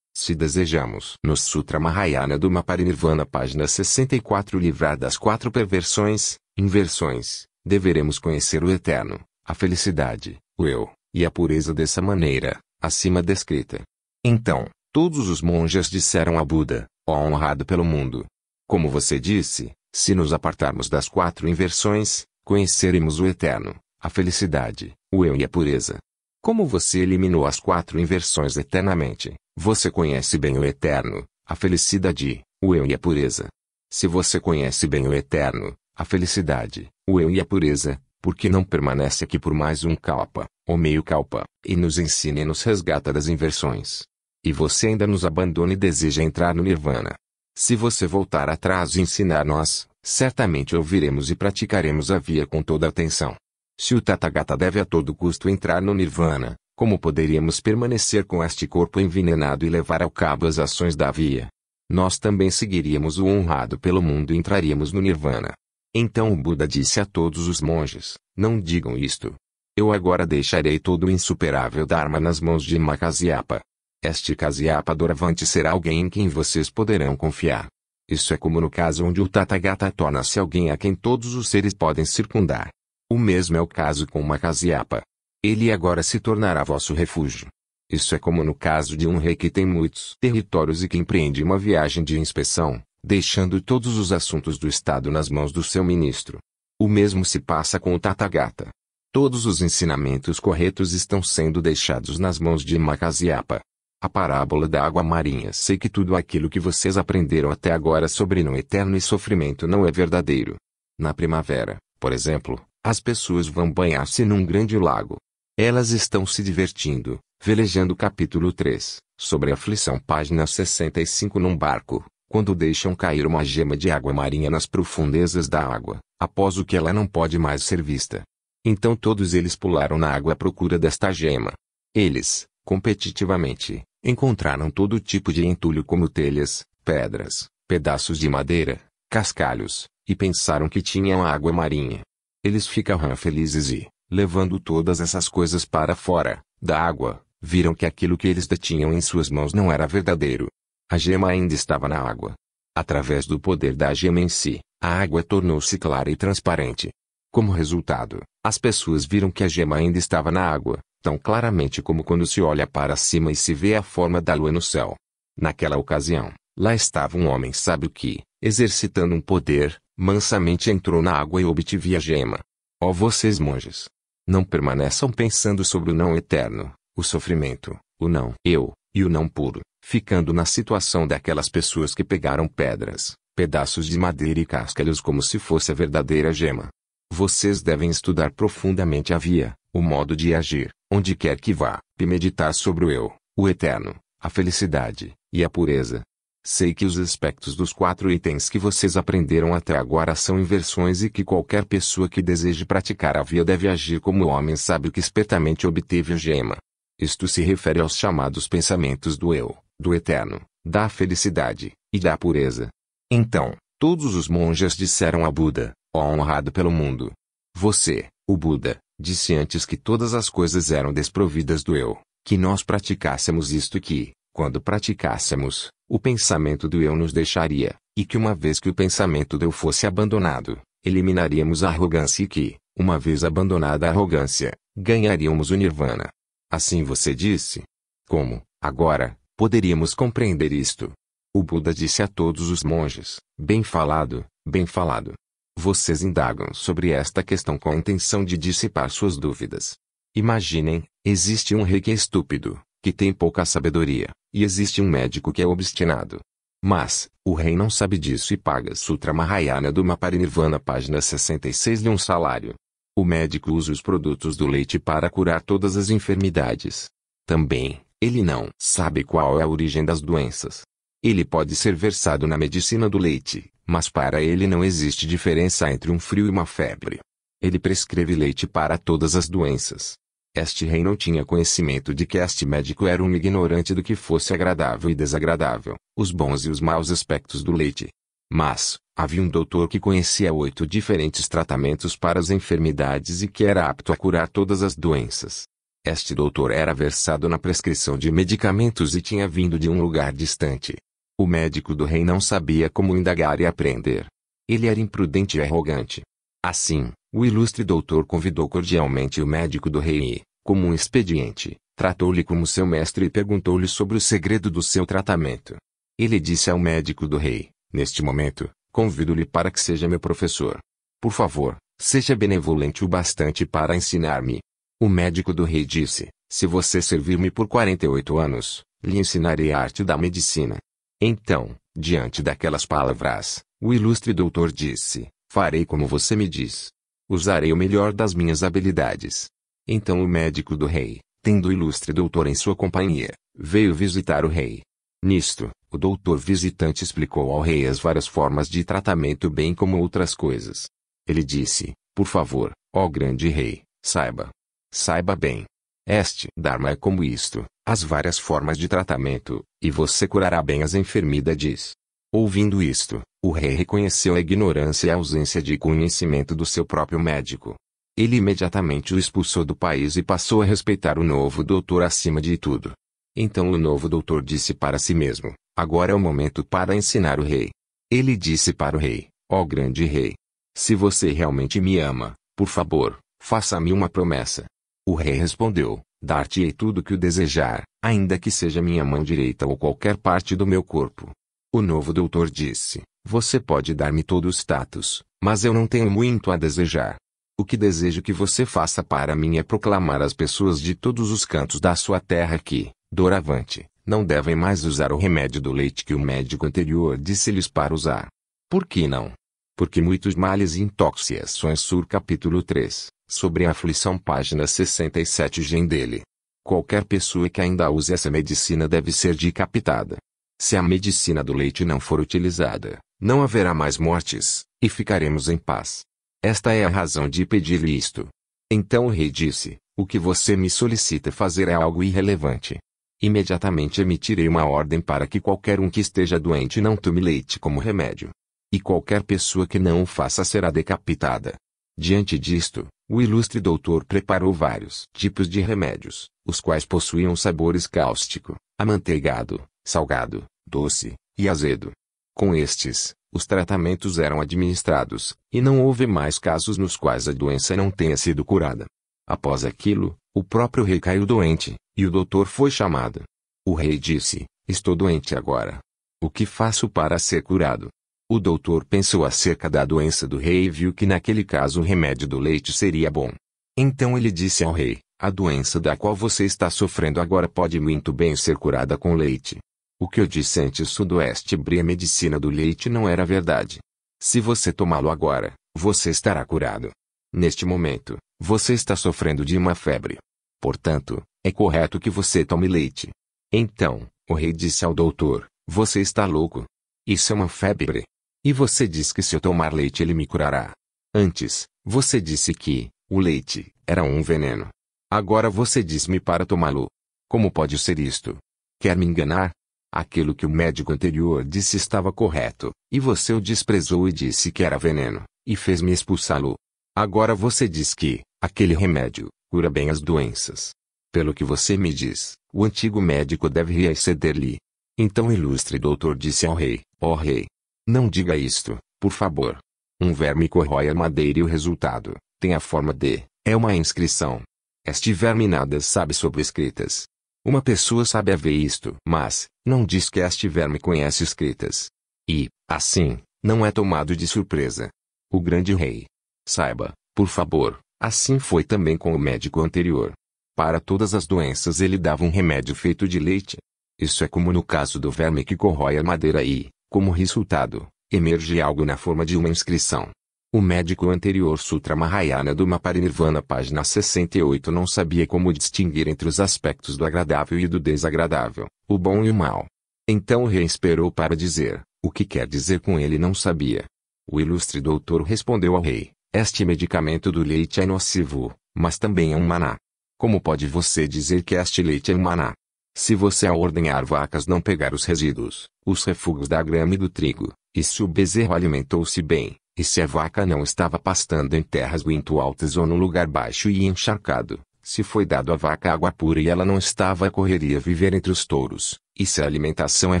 se desejamos, no Sutra Mahayana do Maparinirvana, página 64, livrar das quatro perversões, inversões, deveremos conhecer o Eterno, a felicidade, o Eu, e a pureza dessa maneira, acima descrita. Então, todos os monges disseram a Buda, ó honrado pelo mundo. Como você disse, se nos apartarmos das quatro inversões, conheceremos o Eterno, a felicidade, o Eu e a pureza. Como você eliminou as quatro inversões eternamente, você conhece bem o eterno, a felicidade, o eu e a pureza. Se você conhece bem o eterno, a felicidade, o eu e a pureza, por que não permanece aqui por mais um calpa, ou meio calpa, e nos ensina e nos resgata das inversões. E você ainda nos abandona e deseja entrar no nirvana. Se você voltar atrás e ensinar nós, certamente ouviremos e praticaremos a via com toda atenção. Se o Tathagata deve a todo custo entrar no nirvana, como poderíamos permanecer com este corpo envenenado e levar ao cabo as ações da via? Nós também seguiríamos o honrado pelo mundo e entraríamos no Nirvana. Então o Buda disse a todos os monges: Não digam isto. Eu agora deixarei todo o insuperável Dharma nas mãos de Makasyapa. Este Kasyapa Doravante será alguém em quem vocês poderão confiar. Isso é como no caso onde o Tathagata torna-se alguém a quem todos os seres podem circundar. O mesmo é o caso com Makasyapa. Ele agora se tornará vosso refúgio. Isso é como no caso de um rei que tem muitos territórios e que empreende uma viagem de inspeção, deixando todos os assuntos do Estado nas mãos do seu ministro. O mesmo se passa com o Tathagata. Todos os ensinamentos corretos estão sendo deixados nas mãos de Macasiapa. A parábola da água marinha sei que tudo aquilo que vocês aprenderam até agora sobre não é eterno e sofrimento não é verdadeiro. Na primavera, por exemplo, as pessoas vão banhar-se num grande lago, elas estão se divertindo, velejando capítulo 3, sobre aflição página 65 num barco, quando deixam cair uma gema de água marinha nas profundezas da água, após o que ela não pode mais ser vista. Então todos eles pularam na água à procura desta gema. Eles, competitivamente, encontraram todo tipo de entulho como telhas, pedras, pedaços de madeira, cascalhos, e pensaram que tinham água marinha. Eles ficaram felizes e, levando todas essas coisas para fora, da água, viram que aquilo que eles detinham em suas mãos não era verdadeiro. A gema ainda estava na água. Através do poder da gema em si, a água tornou-se clara e transparente. Como resultado, as pessoas viram que a gema ainda estava na água, tão claramente como quando se olha para cima e se vê a forma da lua no céu. Naquela ocasião, lá estava um homem sábio que, exercitando um poder, mansamente entrou na água e obtive a gema. Ó oh, vocês monges, não permaneçam pensando sobre o não eterno, o sofrimento, o não eu e o não puro, ficando na situação daquelas pessoas que pegaram pedras, pedaços de madeira e cascalhos como se fosse a verdadeira gema. Vocês devem estudar profundamente a via, o modo de agir, onde quer que vá, e meditar sobre o eu, o eterno, a felicidade e a pureza, Sei que os aspectos dos quatro itens que vocês aprenderam até agora são inversões e que qualquer pessoa que deseje praticar a via deve agir como o homem sábio que espertamente obteve a gema. Isto se refere aos chamados pensamentos do eu, do eterno, da felicidade e da pureza. Então, todos os monges disseram a Buda, ó honrado pelo mundo. Você, o Buda, disse antes que todas as coisas eram desprovidas do eu, que nós praticássemos isto e que, quando praticássemos, o pensamento do eu nos deixaria, e que uma vez que o pensamento do eu fosse abandonado, eliminaríamos a arrogância e que, uma vez abandonada a arrogância, ganharíamos o nirvana. Assim você disse. Como, agora, poderíamos compreender isto? O Buda disse a todos os monges: Bem falado, bem falado. Vocês indagam sobre esta questão com a intenção de dissipar suas dúvidas. Imaginem, existe um rei que é estúpido, que tem pouca sabedoria, e existe um médico que é obstinado. Mas, o rei não sabe disso e paga Sutra Mahayana do Maparinirvana página 66 de um salário. O médico usa os produtos do leite para curar todas as enfermidades. Também, ele não sabe qual é a origem das doenças. Ele pode ser versado na medicina do leite, mas para ele não existe diferença entre um frio e uma febre. Ele prescreve leite para todas as doenças, este rei não tinha conhecimento de que este médico era um ignorante do que fosse agradável e desagradável, os bons e os maus aspectos do leite. Mas, havia um doutor que conhecia oito diferentes tratamentos para as enfermidades e que era apto a curar todas as doenças. Este doutor era versado na prescrição de medicamentos e tinha vindo de um lugar distante. O médico do rei não sabia como indagar e aprender. Ele era imprudente e arrogante. Assim, o ilustre doutor convidou cordialmente o médico do rei e, como um expediente, tratou-lhe como seu mestre e perguntou-lhe sobre o segredo do seu tratamento. Ele disse ao médico do rei: Neste momento, convido-lhe para que seja meu professor. Por favor, seja benevolente o bastante para ensinar-me. O médico do rei disse: Se você servir-me por 48 anos, lhe ensinarei a arte da medicina. Então, diante daquelas palavras, o ilustre doutor disse: Farei como você me diz. Usarei o melhor das minhas habilidades. Então o médico do rei, tendo o ilustre doutor em sua companhia, veio visitar o rei. Nisto, o doutor visitante explicou ao rei as várias formas de tratamento bem como outras coisas. Ele disse, por favor, ó grande rei, saiba. Saiba bem. Este Dharma é como isto, as várias formas de tratamento, e você curará bem as enfermidades. Ouvindo isto, o rei reconheceu a ignorância e a ausência de conhecimento do seu próprio médico. Ele imediatamente o expulsou do país e passou a respeitar o novo doutor acima de tudo. Então o novo doutor disse para si mesmo: Agora é o momento para ensinar o rei. Ele disse para o rei: Ó oh grande rei, se você realmente me ama, por favor, faça-me uma promessa. O rei respondeu: Dar-te-ei tudo que o desejar, ainda que seja minha mão direita ou qualquer parte do meu corpo. O novo doutor disse: você pode dar-me todo o status, mas eu não tenho muito a desejar. O que desejo que você faça para mim é proclamar às pessoas de todos os cantos da sua terra que, doravante, não devem mais usar o remédio do leite que o médico anterior disse-lhes para usar. Por que não? Porque muitos males e intoxicações sur capítulo 3, sobre a aflição página 67 gen dele. Qualquer pessoa que ainda use essa medicina deve ser decapitada. Se a medicina do leite não for utilizada, não haverá mais mortes, e ficaremos em paz. Esta é a razão de pedir-lhe isto. Então o rei disse: O que você me solicita fazer é algo irrelevante. Imediatamente emitirei uma ordem para que qualquer um que esteja doente não tome leite como remédio. E qualquer pessoa que não o faça será decapitada. Diante disto, o ilustre doutor preparou vários tipos de remédios, os quais possuíam sabores cáustico, amanteigado, salgado, doce e azedo. Com estes, os tratamentos eram administrados, e não houve mais casos nos quais a doença não tenha sido curada. Após aquilo, o próprio rei caiu doente, e o doutor foi chamado. O rei disse: Estou doente agora. O que faço para ser curado? O doutor pensou acerca da doença do rei e viu que naquele caso o remédio do leite seria bom. Então ele disse ao rei: A doença da qual você está sofrendo agora pode muito bem ser curada com leite. O que eu disse antes sudoeste brie medicina do leite não era verdade. Se você tomá-lo agora, você estará curado. Neste momento, você está sofrendo de uma febre. Portanto, é correto que você tome leite. Então, o rei disse ao doutor, você está louco. Isso é uma febre. E você diz que se eu tomar leite ele me curará. Antes, você disse que, o leite, era um veneno. Agora você diz-me para tomá-lo. Como pode ser isto? Quer me enganar? Aquilo que o médico anterior disse estava correto, e você o desprezou e disse que era veneno, e fez-me expulsá-lo. Agora você diz que, aquele remédio, cura bem as doenças. Pelo que você me diz, o antigo médico deve exceder lhe Então ilustre doutor disse ao rei, ó oh rei, não diga isto, por favor. Um verme corrói a madeira e o resultado, tem a forma de, é uma inscrição. Este verme nada sabe sobre escritas. Uma pessoa sabe haver ver isto, mas, não diz que este verme conhece escritas. E, assim, não é tomado de surpresa. O grande rei. Saiba, por favor, assim foi também com o médico anterior. Para todas as doenças ele dava um remédio feito de leite. Isso é como no caso do verme que corrói a madeira e, como resultado, emerge algo na forma de uma inscrição. O médico anterior Sutra Mahayana do Maparinirvana página 68 não sabia como distinguir entre os aspectos do agradável e do desagradável, o bom e o mal. Então rei esperou para dizer, o que quer dizer com ele não sabia. O ilustre doutor respondeu ao rei, este medicamento do leite é nocivo, mas também é um maná. Como pode você dizer que este leite é um maná? Se você ao ordenhar vacas não pegar os resíduos, os refugos da grama e do trigo, e se o bezerro alimentou-se bem, e se a vaca não estava pastando em terras muito altas ou num lugar baixo e encharcado, se foi dado à vaca água pura e ela não estava a correria viver entre os touros, e se a alimentação é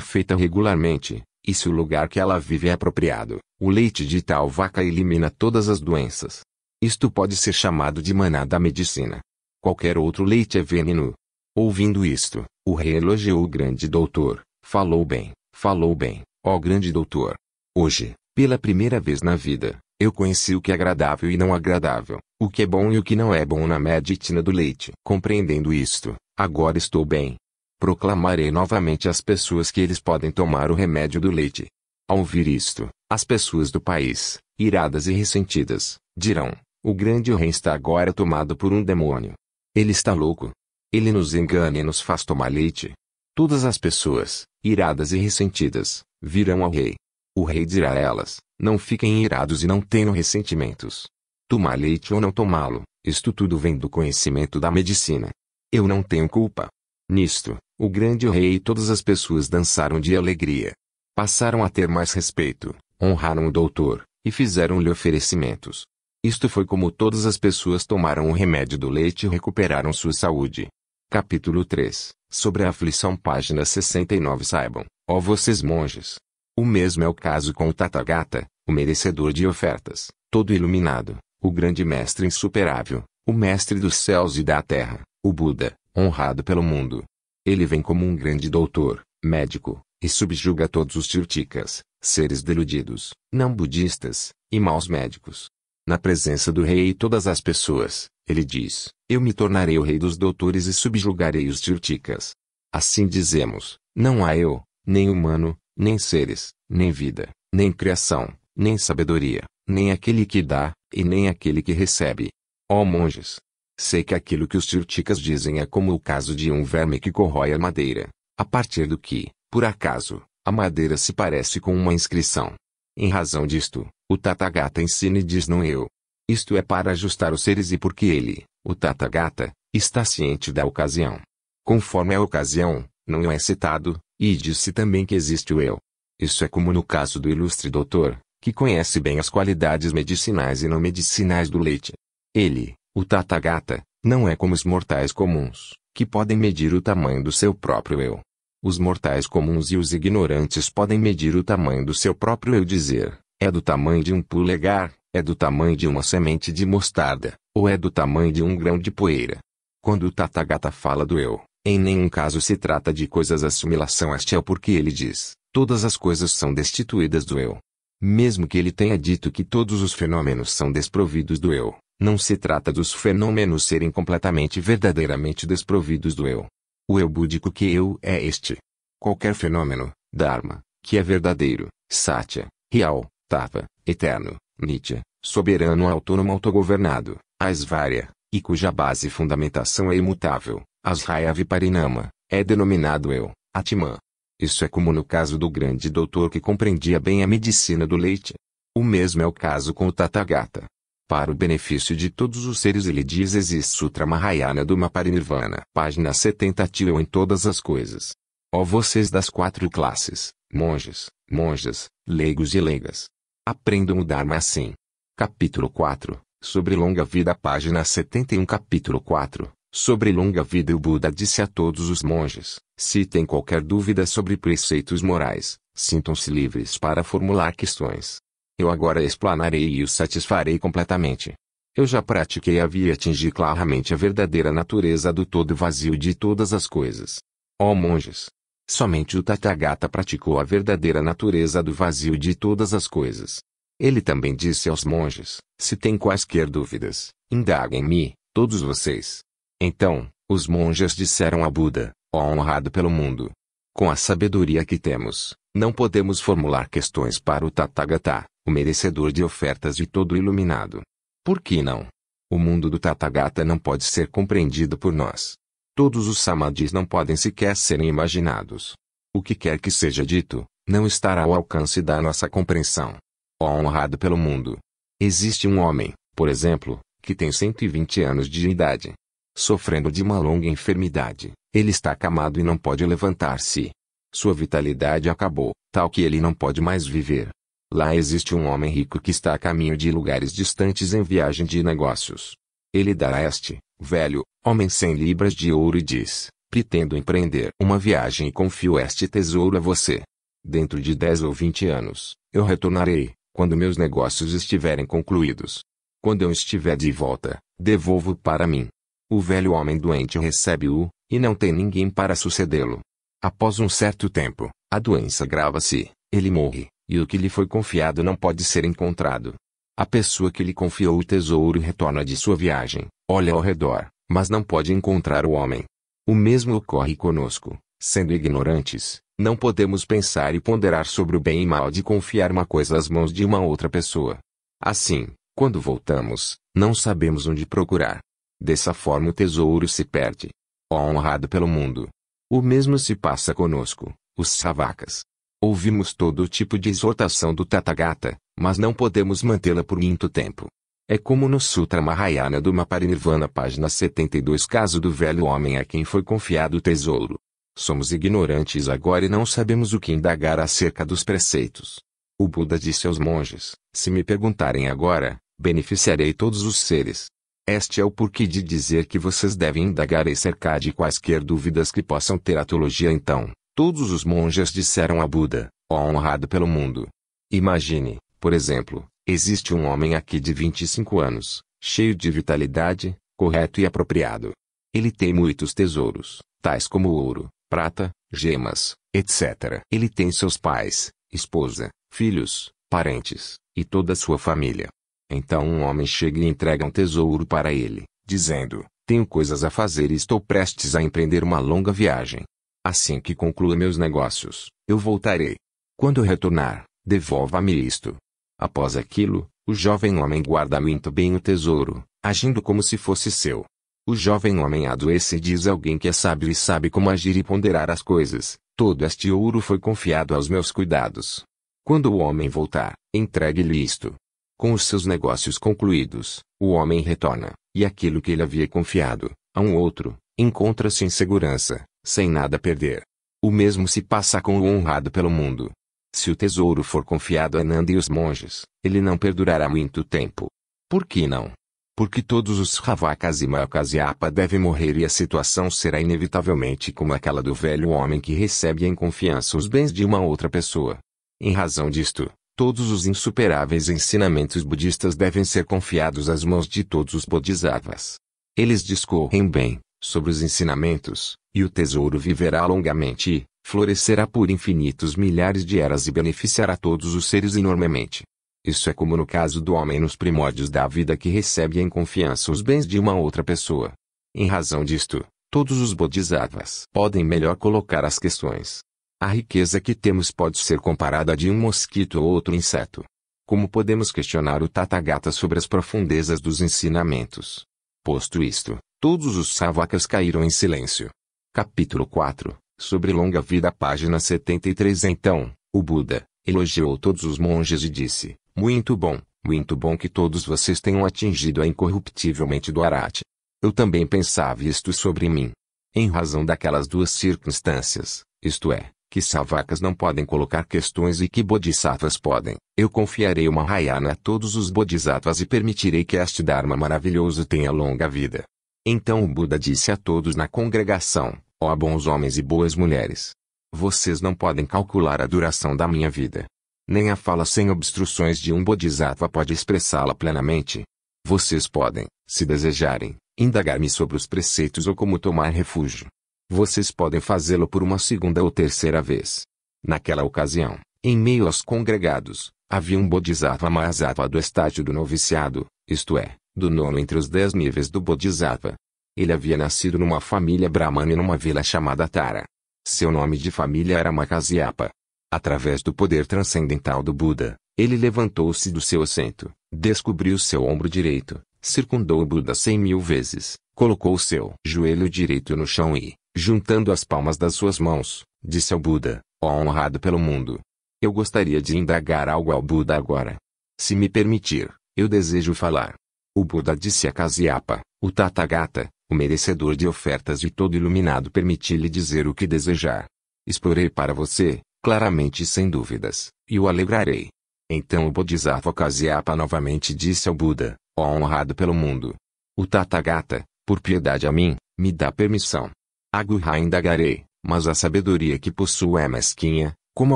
feita regularmente, e se o lugar que ela vive é apropriado, o leite de tal vaca elimina todas as doenças. Isto pode ser chamado de maná da medicina. Qualquer outro leite é veneno. Ouvindo isto, o rei elogiou o grande doutor. Falou bem, falou bem, ó grande doutor. Hoje, pela primeira vez na vida, eu conheci o que é agradável e não agradável, o que é bom e o que não é bom na meditina do leite. Compreendendo isto, agora estou bem. Proclamarei novamente às pessoas que eles podem tomar o remédio do leite. Ao ouvir isto, as pessoas do país, iradas e ressentidas, dirão: O grande rei está agora tomado por um demônio. Ele está louco. Ele nos engana e nos faz tomar leite. Todas as pessoas, iradas e ressentidas, virão ao rei, o rei dirá a elas: Não fiquem irados e não tenham ressentimentos. Tomar leite ou não tomá-lo, isto tudo vem do conhecimento da medicina. Eu não tenho culpa. Nisto, o grande rei e todas as pessoas dançaram de alegria. Passaram a ter mais respeito, honraram o doutor, e fizeram-lhe oferecimentos. Isto foi como todas as pessoas tomaram o remédio do leite e recuperaram sua saúde. Capítulo 3 Sobre a aflição, página 69. Saibam, ó vocês monges, o mesmo é o caso com o Tathagata, o merecedor de ofertas, todo iluminado, o grande mestre insuperável, o mestre dos céus e da terra, o Buda, honrado pelo mundo. Ele vem como um grande doutor, médico, e subjuga todos os tirticas, seres deludidos, não budistas, e maus médicos. Na presença do rei e todas as pessoas, ele diz, eu me tornarei o rei dos doutores e subjugarei os tirticas. Assim dizemos, não há eu, nem humano, nem seres, nem vida, nem criação, nem sabedoria, nem aquele que dá, e nem aquele que recebe. Ó oh, monges! Sei que aquilo que os tirticas dizem é como o caso de um verme que corrói a madeira, a partir do que, por acaso, a madeira se parece com uma inscrição. Em razão disto, o Tathagata ensina e diz não eu. Isto é para ajustar os seres e porque ele, o Tathagata, está ciente da ocasião. Conforme a ocasião, não é citado, e disse também que existe o eu. Isso é como no caso do ilustre doutor, que conhece bem as qualidades medicinais e não medicinais do leite. Ele, o Tathagata, não é como os mortais comuns, que podem medir o tamanho do seu próprio eu. Os mortais comuns e os ignorantes podem medir o tamanho do seu próprio eu dizer, é do tamanho de um polegar, é do tamanho de uma semente de mostarda, ou é do tamanho de um grão de poeira. Quando o Tathagata fala do eu, em nenhum caso se trata de coisas assimilação o porque ele diz, todas as coisas são destituídas do eu. Mesmo que ele tenha dito que todos os fenômenos são desprovidos do eu, não se trata dos fenômenos serem completamente verdadeiramente desprovidos do eu. O eu búdico que eu é este. Qualquer fenômeno, Dharma, que é verdadeiro, Satya, real, Tapa, eterno, Nitya, soberano autônomo autogovernado, Aisvarya, e cuja base e fundamentação é imutável, Asraya Viparinama, é denominado eu, Atman. Isso é como no caso do grande doutor que compreendia bem a medicina do leite. O mesmo é o caso com o Tathagata. Para o benefício de todos os seres ele diz existe Sutra Mahayana do Maparinirvana. Página 70 Tio em todas as coisas. Ó vocês das quatro classes, monges, monjas, leigos e leigas. Aprendam o Dharma assim. Capítulo 4, sobre longa vida Página 71 Capítulo 4, Sobre longa vida o Buda disse a todos os monges, se tem qualquer dúvida sobre preceitos morais, sintam-se livres para formular questões. Eu agora explanarei e os satisfarei completamente. Eu já pratiquei a via e atingi claramente a verdadeira natureza do todo vazio de todas as coisas. Ó oh, monges! Somente o Tathagata praticou a verdadeira natureza do vazio de todas as coisas. Ele também disse aos monges, se tem quaisquer dúvidas, indaguem-me, todos vocês. Então, os monges disseram a Buda, ó honrado pelo mundo. Com a sabedoria que temos, não podemos formular questões para o Tathagata, o merecedor de ofertas de todo iluminado. Por que não? O mundo do Tathagata não pode ser compreendido por nós. Todos os samadhis não podem sequer serem imaginados. O que quer que seja dito, não estará ao alcance da nossa compreensão. Ó honrado pelo mundo! Existe um homem, por exemplo, que tem 120 anos de idade sofrendo de uma longa enfermidade. Ele está acamado e não pode levantar-se. Sua vitalidade acabou, tal que ele não pode mais viver. Lá existe um homem rico que está a caminho de lugares distantes em viagem de negócios. Ele dará a este, velho, homem cem libras de ouro e diz: Pretendo empreender uma viagem e confio este tesouro a você. Dentro de dez ou vinte anos, eu retornarei, quando meus negócios estiverem concluídos. Quando eu estiver de volta, devolvo para mim o velho homem doente recebe-o, e não tem ninguém para sucedê-lo. Após um certo tempo, a doença agrava-se, ele morre, e o que lhe foi confiado não pode ser encontrado. A pessoa que lhe confiou o tesouro retorna de sua viagem, olha ao redor, mas não pode encontrar o homem. O mesmo ocorre conosco, sendo ignorantes, não podemos pensar e ponderar sobre o bem e mal de confiar uma coisa às mãos de uma outra pessoa. Assim, quando voltamos, não sabemos onde procurar, Dessa forma o tesouro se perde. Ó honrado pelo mundo! O mesmo se passa conosco, os Savakas. Ouvimos todo tipo de exortação do Tathagata, mas não podemos mantê-la por muito tempo. É como no Sutra Mahayana do Maparinirvana, página 72, caso do velho homem a quem foi confiado o tesouro. Somos ignorantes agora e não sabemos o que indagar acerca dos preceitos. O Buda disse aos monges: Se me perguntarem agora, beneficiarei todos os seres. Este é o porquê de dizer que vocês devem indagar e cercar de quaisquer dúvidas que possam ter a teologia então. Todos os monges disseram a Buda, ó honrado pelo mundo. Imagine, por exemplo, existe um homem aqui de 25 anos, cheio de vitalidade, correto e apropriado. Ele tem muitos tesouros, tais como ouro, prata, gemas, etc. Ele tem seus pais, esposa, filhos, parentes, e toda sua família. Então um homem chega e entrega um tesouro para ele, dizendo: Tenho coisas a fazer e estou prestes a empreender uma longa viagem. Assim que conclua meus negócios, eu voltarei. Quando retornar, devolva-me isto. Após aquilo, o jovem homem guarda muito bem o tesouro, agindo como se fosse seu. O jovem homem adoece e diz a alguém que é sábio e sabe como agir e ponderar as coisas. Todo este ouro foi confiado aos meus cuidados. Quando o homem voltar, entregue-lhe isto. Com os seus negócios concluídos, o homem retorna, e aquilo que ele havia confiado, a um outro, encontra-se em segurança, sem nada perder. O mesmo se passa com o honrado pelo mundo. Se o tesouro for confiado a Nanda e os monges, ele não perdurará muito tempo. Por que não? Porque todos os ravakas e malkasyapa devem morrer e a situação será inevitavelmente como aquela do velho homem que recebe em confiança os bens de uma outra pessoa. Em razão disto, Todos os insuperáveis ensinamentos budistas devem ser confiados às mãos de todos os bodhisattvas. Eles discorrem bem sobre os ensinamentos, e o tesouro viverá longamente florescerá por infinitos milhares de eras e beneficiará todos os seres enormemente. Isso é como no caso do homem nos primórdios da vida que recebe em confiança os bens de uma outra pessoa. Em razão disto, todos os bodhisattvas podem melhor colocar as questões a riqueza que temos pode ser comparada a de um mosquito ou outro inseto. Como podemos questionar o Tathagata sobre as profundezas dos ensinamentos? Posto isto, todos os savakas caíram em silêncio. Capítulo 4 Sobre longa vida, página 73. Então, o Buda elogiou todos os monges e disse: Muito bom, muito bom que todos vocês tenham atingido a incorruptivelmente do arat. Eu também pensava isto sobre mim. Em razão daquelas duas circunstâncias, isto é, que savacas não podem colocar questões e que bodhisattvas podem. Eu confiarei uma Mahayana a todos os bodhisattvas e permitirei que este Dharma maravilhoso tenha longa vida. Então o Buda disse a todos na congregação, ó oh, bons homens e boas mulheres. Vocês não podem calcular a duração da minha vida. Nem a fala sem obstruções de um bodhisattva pode expressá-la plenamente. Vocês podem, se desejarem, indagar-me sobre os preceitos ou como tomar refúgio. Vocês podem fazê-lo por uma segunda ou terceira vez. Naquela ocasião, em meio aos congregados, havia um Bodhisattva Mahasattva do estágio do noviciado, isto é, do nono entre os dez níveis do Bodhisattva. Ele havia nascido numa família brahmana numa vila chamada Tara. Seu nome de família era Makasyapa. Através do poder transcendental do Buda, ele levantou-se do seu assento, descobriu seu ombro direito, circundou o Buda cem mil vezes, colocou seu joelho direito no chão e, juntando as palmas das suas mãos, disse ao Buda, ó honrado pelo mundo. Eu gostaria de indagar algo ao Buda agora. Se me permitir, eu desejo falar. O Buda disse a Kasyapa, o Tathagata, o merecedor de ofertas e todo iluminado permiti-lhe dizer o que desejar. Explorei para você, claramente e sem dúvidas, e o alegrarei. Então o Bodhisattva Kasyapa novamente disse ao Buda, ó honrado pelo mundo. O Tathagata, por piedade a mim, me dá permissão. Agurra indagarei, mas a sabedoria que possuo é mesquinha, como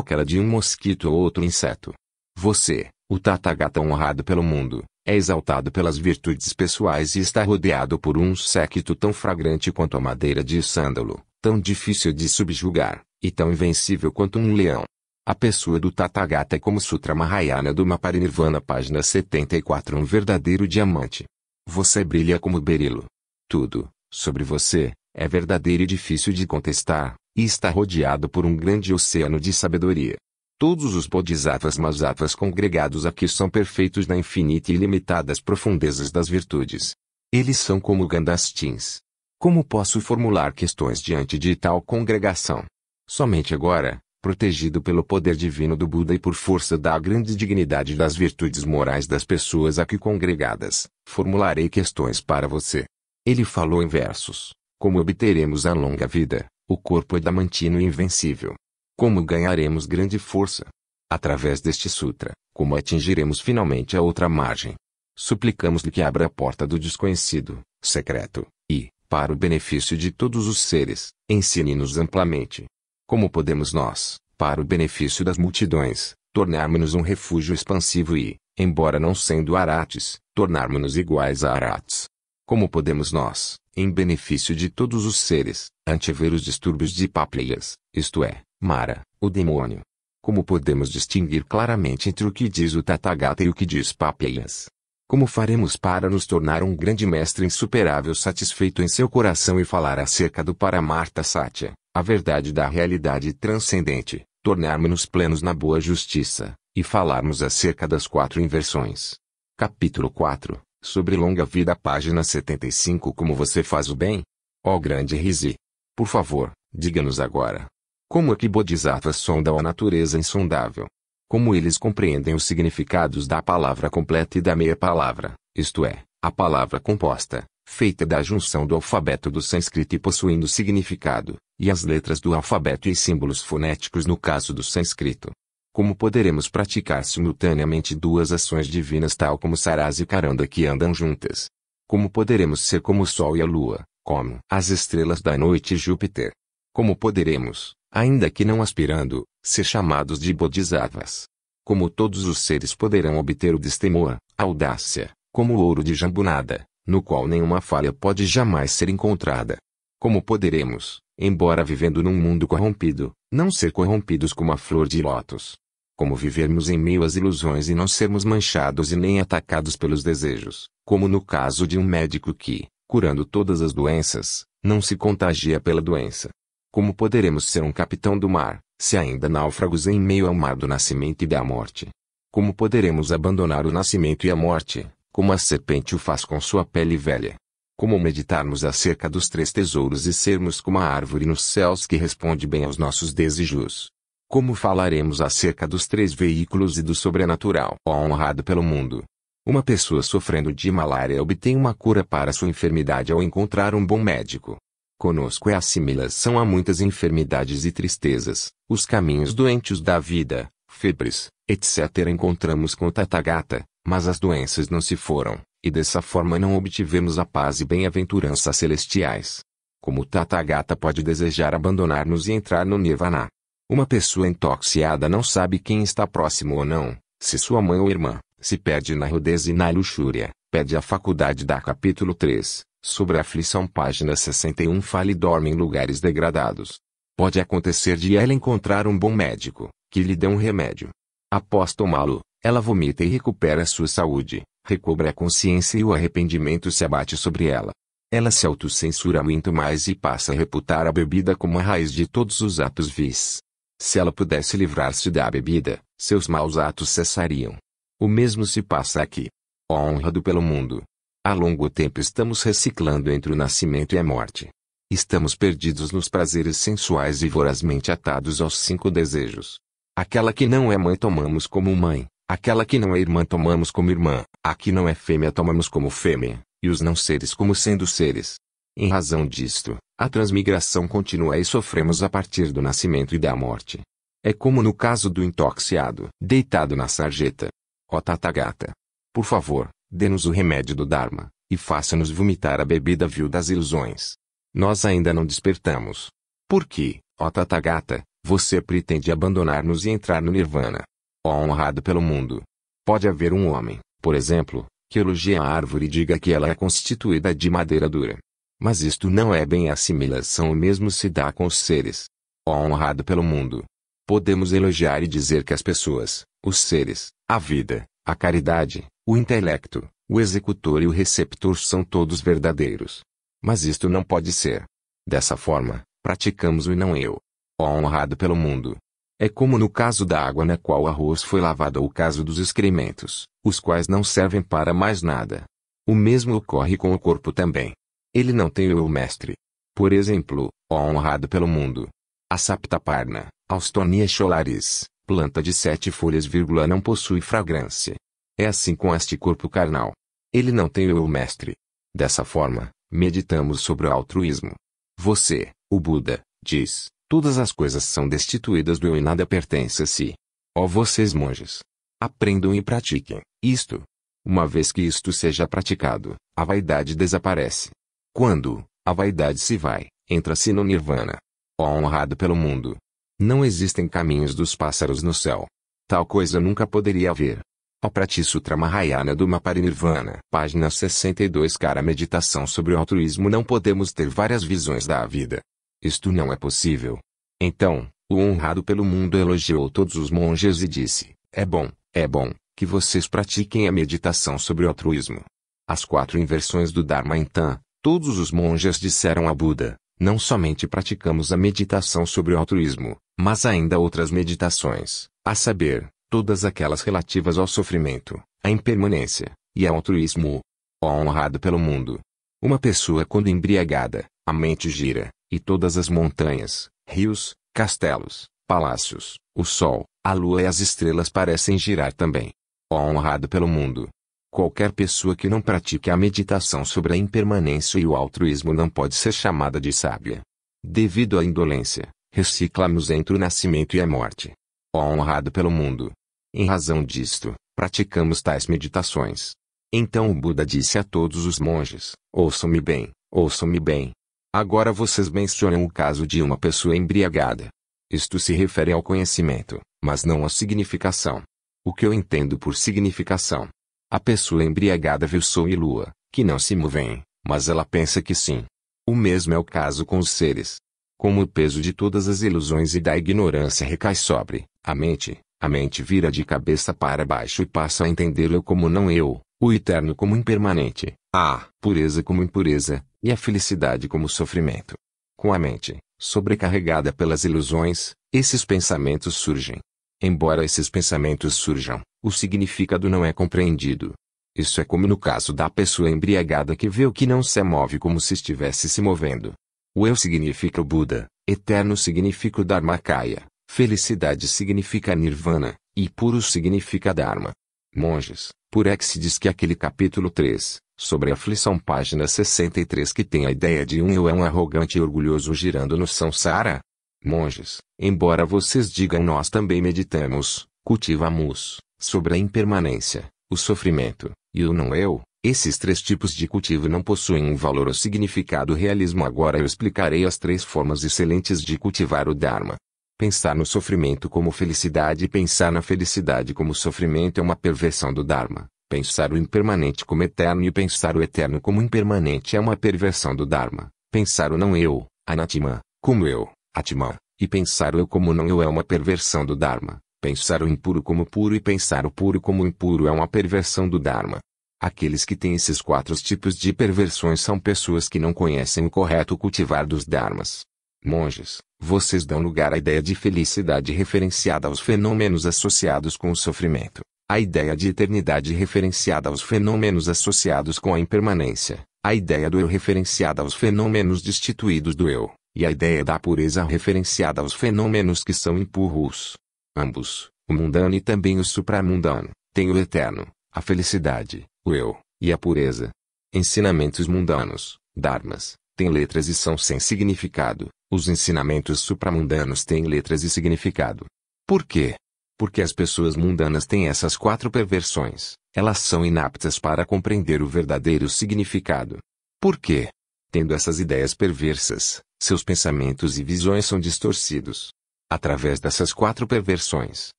aquela de um mosquito ou outro inseto. Você, o Tathagata honrado pelo mundo, é exaltado pelas virtudes pessoais e está rodeado por um séquito tão fragrante quanto a madeira de sândalo, tão difícil de subjugar, e tão invencível quanto um leão. A pessoa do Tathagata é como Sutra Mahayana do Maparinirvana página 74 um verdadeiro diamante. Você brilha como berilo. Tudo, sobre você, é verdadeiro e difícil de contestar, e está rodeado por um grande oceano de sabedoria. Todos os bodhisattvas masattvas congregados aqui são perfeitos na infinita e limitadas profundezas das virtudes. Eles são como gandastins. Como posso formular questões diante de tal congregação? Somente agora, protegido pelo poder divino do Buda e por força da grande dignidade das virtudes morais das pessoas aqui congregadas, formularei questões para você. Ele falou em versos, como obteremos a longa vida, o corpo adamantino é e invencível? Como ganharemos grande força? Através deste sutra, como atingiremos finalmente a outra margem? Suplicamos-lhe que abra a porta do desconhecido, secreto, e, para o benefício de todos os seres, ensine-nos amplamente. Como podemos nós, para o benefício das multidões, tornarmos-nos um refúgio expansivo e, embora não sendo Arates, tornarmos-nos iguais a Arates? Como podemos nós, em benefício de todos os seres, antever os distúrbios de Páprias, isto é, Mara, o demônio. Como podemos distinguir claramente entre o que diz o Tathagata e o que diz Páprias? Como faremos para nos tornar um grande mestre insuperável satisfeito em seu coração e falar acerca do Paramarta Satya, a verdade da realidade transcendente, tornarmos-nos plenos na boa justiça, e falarmos acerca das quatro inversões? Capítulo 4 Sobre longa vida, página 75 Como você faz o bem? Ó oh, grande Rize! Por favor, diga-nos agora. Como é que Bodhisattvas sondam a natureza insondável? Como eles compreendem os significados da palavra completa e da meia-palavra, isto é, a palavra composta, feita da junção do alfabeto do sânscrito e possuindo significado, e as letras do alfabeto e símbolos fonéticos no caso do sânscrito, como poderemos praticar simultaneamente duas ações divinas tal como Saras e Karanda que andam juntas? Como poderemos ser como o Sol e a Lua, como as estrelas da noite e Júpiter? Como poderemos, ainda que não aspirando, ser chamados de Bodhisattvas? Como todos os seres poderão obter o destemor, audácia, como o ouro de jambunada, no qual nenhuma falha pode jamais ser encontrada? Como poderemos, embora vivendo num mundo corrompido, não ser corrompidos como a flor de lótus? como vivermos em meio às ilusões e não sermos manchados e nem atacados pelos desejos, como no caso de um médico que, curando todas as doenças, não se contagia pela doença. Como poderemos ser um capitão do mar, se ainda náufragos em meio ao mar do nascimento e da morte? Como poderemos abandonar o nascimento e a morte, como a serpente o faz com sua pele velha? Como meditarmos acerca dos três tesouros e sermos como a árvore nos céus que responde bem aos nossos desejos? como falaremos acerca dos três veículos e do sobrenatural honrado pelo mundo. Uma pessoa sofrendo de malária obtém uma cura para sua enfermidade ao encontrar um bom médico. Conosco é assimilação a muitas enfermidades e tristezas, os caminhos doentes da vida, febres, etc. encontramos com o Tathagata, mas as doenças não se foram, e dessa forma não obtivemos a paz e bem-aventurança celestiais. Como Tathagata pode desejar abandonar-nos e entrar no Nirvana? Uma pessoa intoxiada não sabe quem está próximo ou não, se sua mãe ou irmã, se perde na rudeza e na luxúria, pede a faculdade da capítulo 3, sobre a aflição página 61 fala e dorme em lugares degradados. Pode acontecer de ela encontrar um bom médico, que lhe dê um remédio. Após tomá-lo, ela vomita e recupera sua saúde, recobra a consciência e o arrependimento se abate sobre ela. Ela se autocensura muito mais e passa a reputar a bebida como a raiz de todos os atos vis. Se ela pudesse livrar-se da bebida, seus maus atos cessariam. O mesmo se passa aqui. honrado pelo mundo! Há longo tempo estamos reciclando entre o nascimento e a morte. Estamos perdidos nos prazeres sensuais e vorazmente atados aos cinco desejos. Aquela que não é mãe tomamos como mãe, aquela que não é irmã tomamos como irmã, a que não é fêmea tomamos como fêmea, e os não seres como sendo seres. Em razão disto, a transmigração continua e sofremos a partir do nascimento e da morte. É como no caso do intoxiado, deitado na sarjeta. Ó Tathagata! Por favor, dê-nos o remédio do Dharma, e faça-nos vomitar a bebida vil das ilusões. Nós ainda não despertamos. Por que, ó Tathagata, você pretende abandonar-nos e entrar no Nirvana? Ó honrado pelo mundo! Pode haver um homem, por exemplo, que elogie a árvore e diga que ela é constituída de madeira dura. Mas isto não é bem assimilação o mesmo se dá com os seres. Ó honrado pelo mundo! Podemos elogiar e dizer que as pessoas, os seres, a vida, a caridade, o intelecto, o executor e o receptor são todos verdadeiros. Mas isto não pode ser. Dessa forma, praticamos o não eu. Ó honrado pelo mundo! É como no caso da água na qual o arroz foi lavado ou o caso dos excrementos, os quais não servem para mais nada. O mesmo ocorre com o corpo também. Ele não tem eu mestre. Por exemplo, ó honrado pelo mundo. A saptaparna, Austonia scholaris, planta de sete folhas, vírgula, não possui fragrância. É assim com este corpo carnal. Ele não tem eu mestre. Dessa forma, meditamos sobre o altruísmo. Você, o Buda, diz: todas as coisas são destituídas do eu e nada pertence a si. Ó vocês monges, aprendam e pratiquem isto. Uma vez que isto seja praticado, a vaidade desaparece. Quando a vaidade se vai, entra-se no nirvana. Ó honrado pelo mundo! Não existem caminhos dos pássaros no céu. Tal coisa nunca poderia haver. Prati Pratisutra Mahayana do nirvana, página 62 Cara meditação sobre o altruísmo não podemos ter várias visões da vida. Isto não é possível. Então, o honrado pelo mundo elogiou todos os monges e disse, é bom, é bom, que vocês pratiquem a meditação sobre o altruísmo. As quatro inversões do Dharma então, Todos os monges disseram a Buda: Não somente praticamos a meditação sobre o altruísmo, mas ainda outras meditações, a saber, todas aquelas relativas ao sofrimento, à impermanência e ao altruísmo. Ó honrado pelo mundo! Uma pessoa quando embriagada, a mente gira, e todas as montanhas, rios, castelos, palácios, o sol, a lua e as estrelas parecem girar também. Ó honrado pelo mundo! Qualquer pessoa que não pratique a meditação sobre a impermanência e o altruísmo não pode ser chamada de sábia. Devido à indolência, reciclamos entre o nascimento e a morte. Ó honrado pelo mundo! Em razão disto, praticamos tais meditações. Então o Buda disse a todos os monges: Ouçam-me bem, ouçam-me bem. Agora vocês mencionam o caso de uma pessoa embriagada. Isto se refere ao conhecimento, mas não à significação. O que eu entendo por significação a pessoa embriagada vê o sol e lua, que não se movem, mas ela pensa que sim. O mesmo é o caso com os seres. Como o peso de todas as ilusões e da ignorância recai sobre a mente, a mente vira de cabeça para baixo e passa a entender eu como não eu, o eterno como impermanente, a pureza como impureza, e a felicidade como sofrimento. Com a mente, sobrecarregada pelas ilusões, esses pensamentos surgem. Embora esses pensamentos surjam, o significado não é compreendido. Isso é como no caso da pessoa embriagada que vê o que não se move como se estivesse se movendo. O eu significa o Buda, eterno significa o Dharmakaya, felicidade significa Nirvana, e puro significa Dharma. Monges, por é que se diz que aquele capítulo 3, sobre a aflição página 63 que tem a ideia de um eu é um arrogante e orgulhoso girando no samsara? Monges, embora vocês digam nós também meditamos, cultivamos, sobre a impermanência, o sofrimento, e o não-eu, esses três tipos de cultivo não possuem um valor ou significado realismo. Agora eu explicarei as três formas excelentes de cultivar o Dharma. Pensar no sofrimento como felicidade e pensar na felicidade como sofrimento é uma perversão do Dharma. Pensar o impermanente como eterno e pensar o eterno como impermanente é uma perversão do Dharma. Pensar o não-eu, anatima, como eu, atman, e pensar o eu como não-eu é uma perversão do Dharma. Pensar o impuro como puro e pensar o puro como impuro é uma perversão do Dharma. Aqueles que têm esses quatro tipos de perversões são pessoas que não conhecem o correto cultivar dos Dharmas. Monges, vocês dão lugar à ideia de felicidade referenciada aos fenômenos associados com o sofrimento, à ideia de eternidade referenciada aos fenômenos associados com a impermanência, à ideia do eu referenciada aos fenômenos destituídos do eu, e à ideia da pureza referenciada aos fenômenos que são impuros. Ambos, o mundano e também o supramundano, têm o eterno, a felicidade, o eu, e a pureza. Ensinamentos mundanos, dharmas, têm letras e são sem significado. Os ensinamentos supramundanos têm letras e significado. Por quê? Porque as pessoas mundanas têm essas quatro perversões. Elas são inaptas para compreender o verdadeiro significado. Por quê? Tendo essas ideias perversas, seus pensamentos e visões são distorcidos. Através dessas quatro perversões,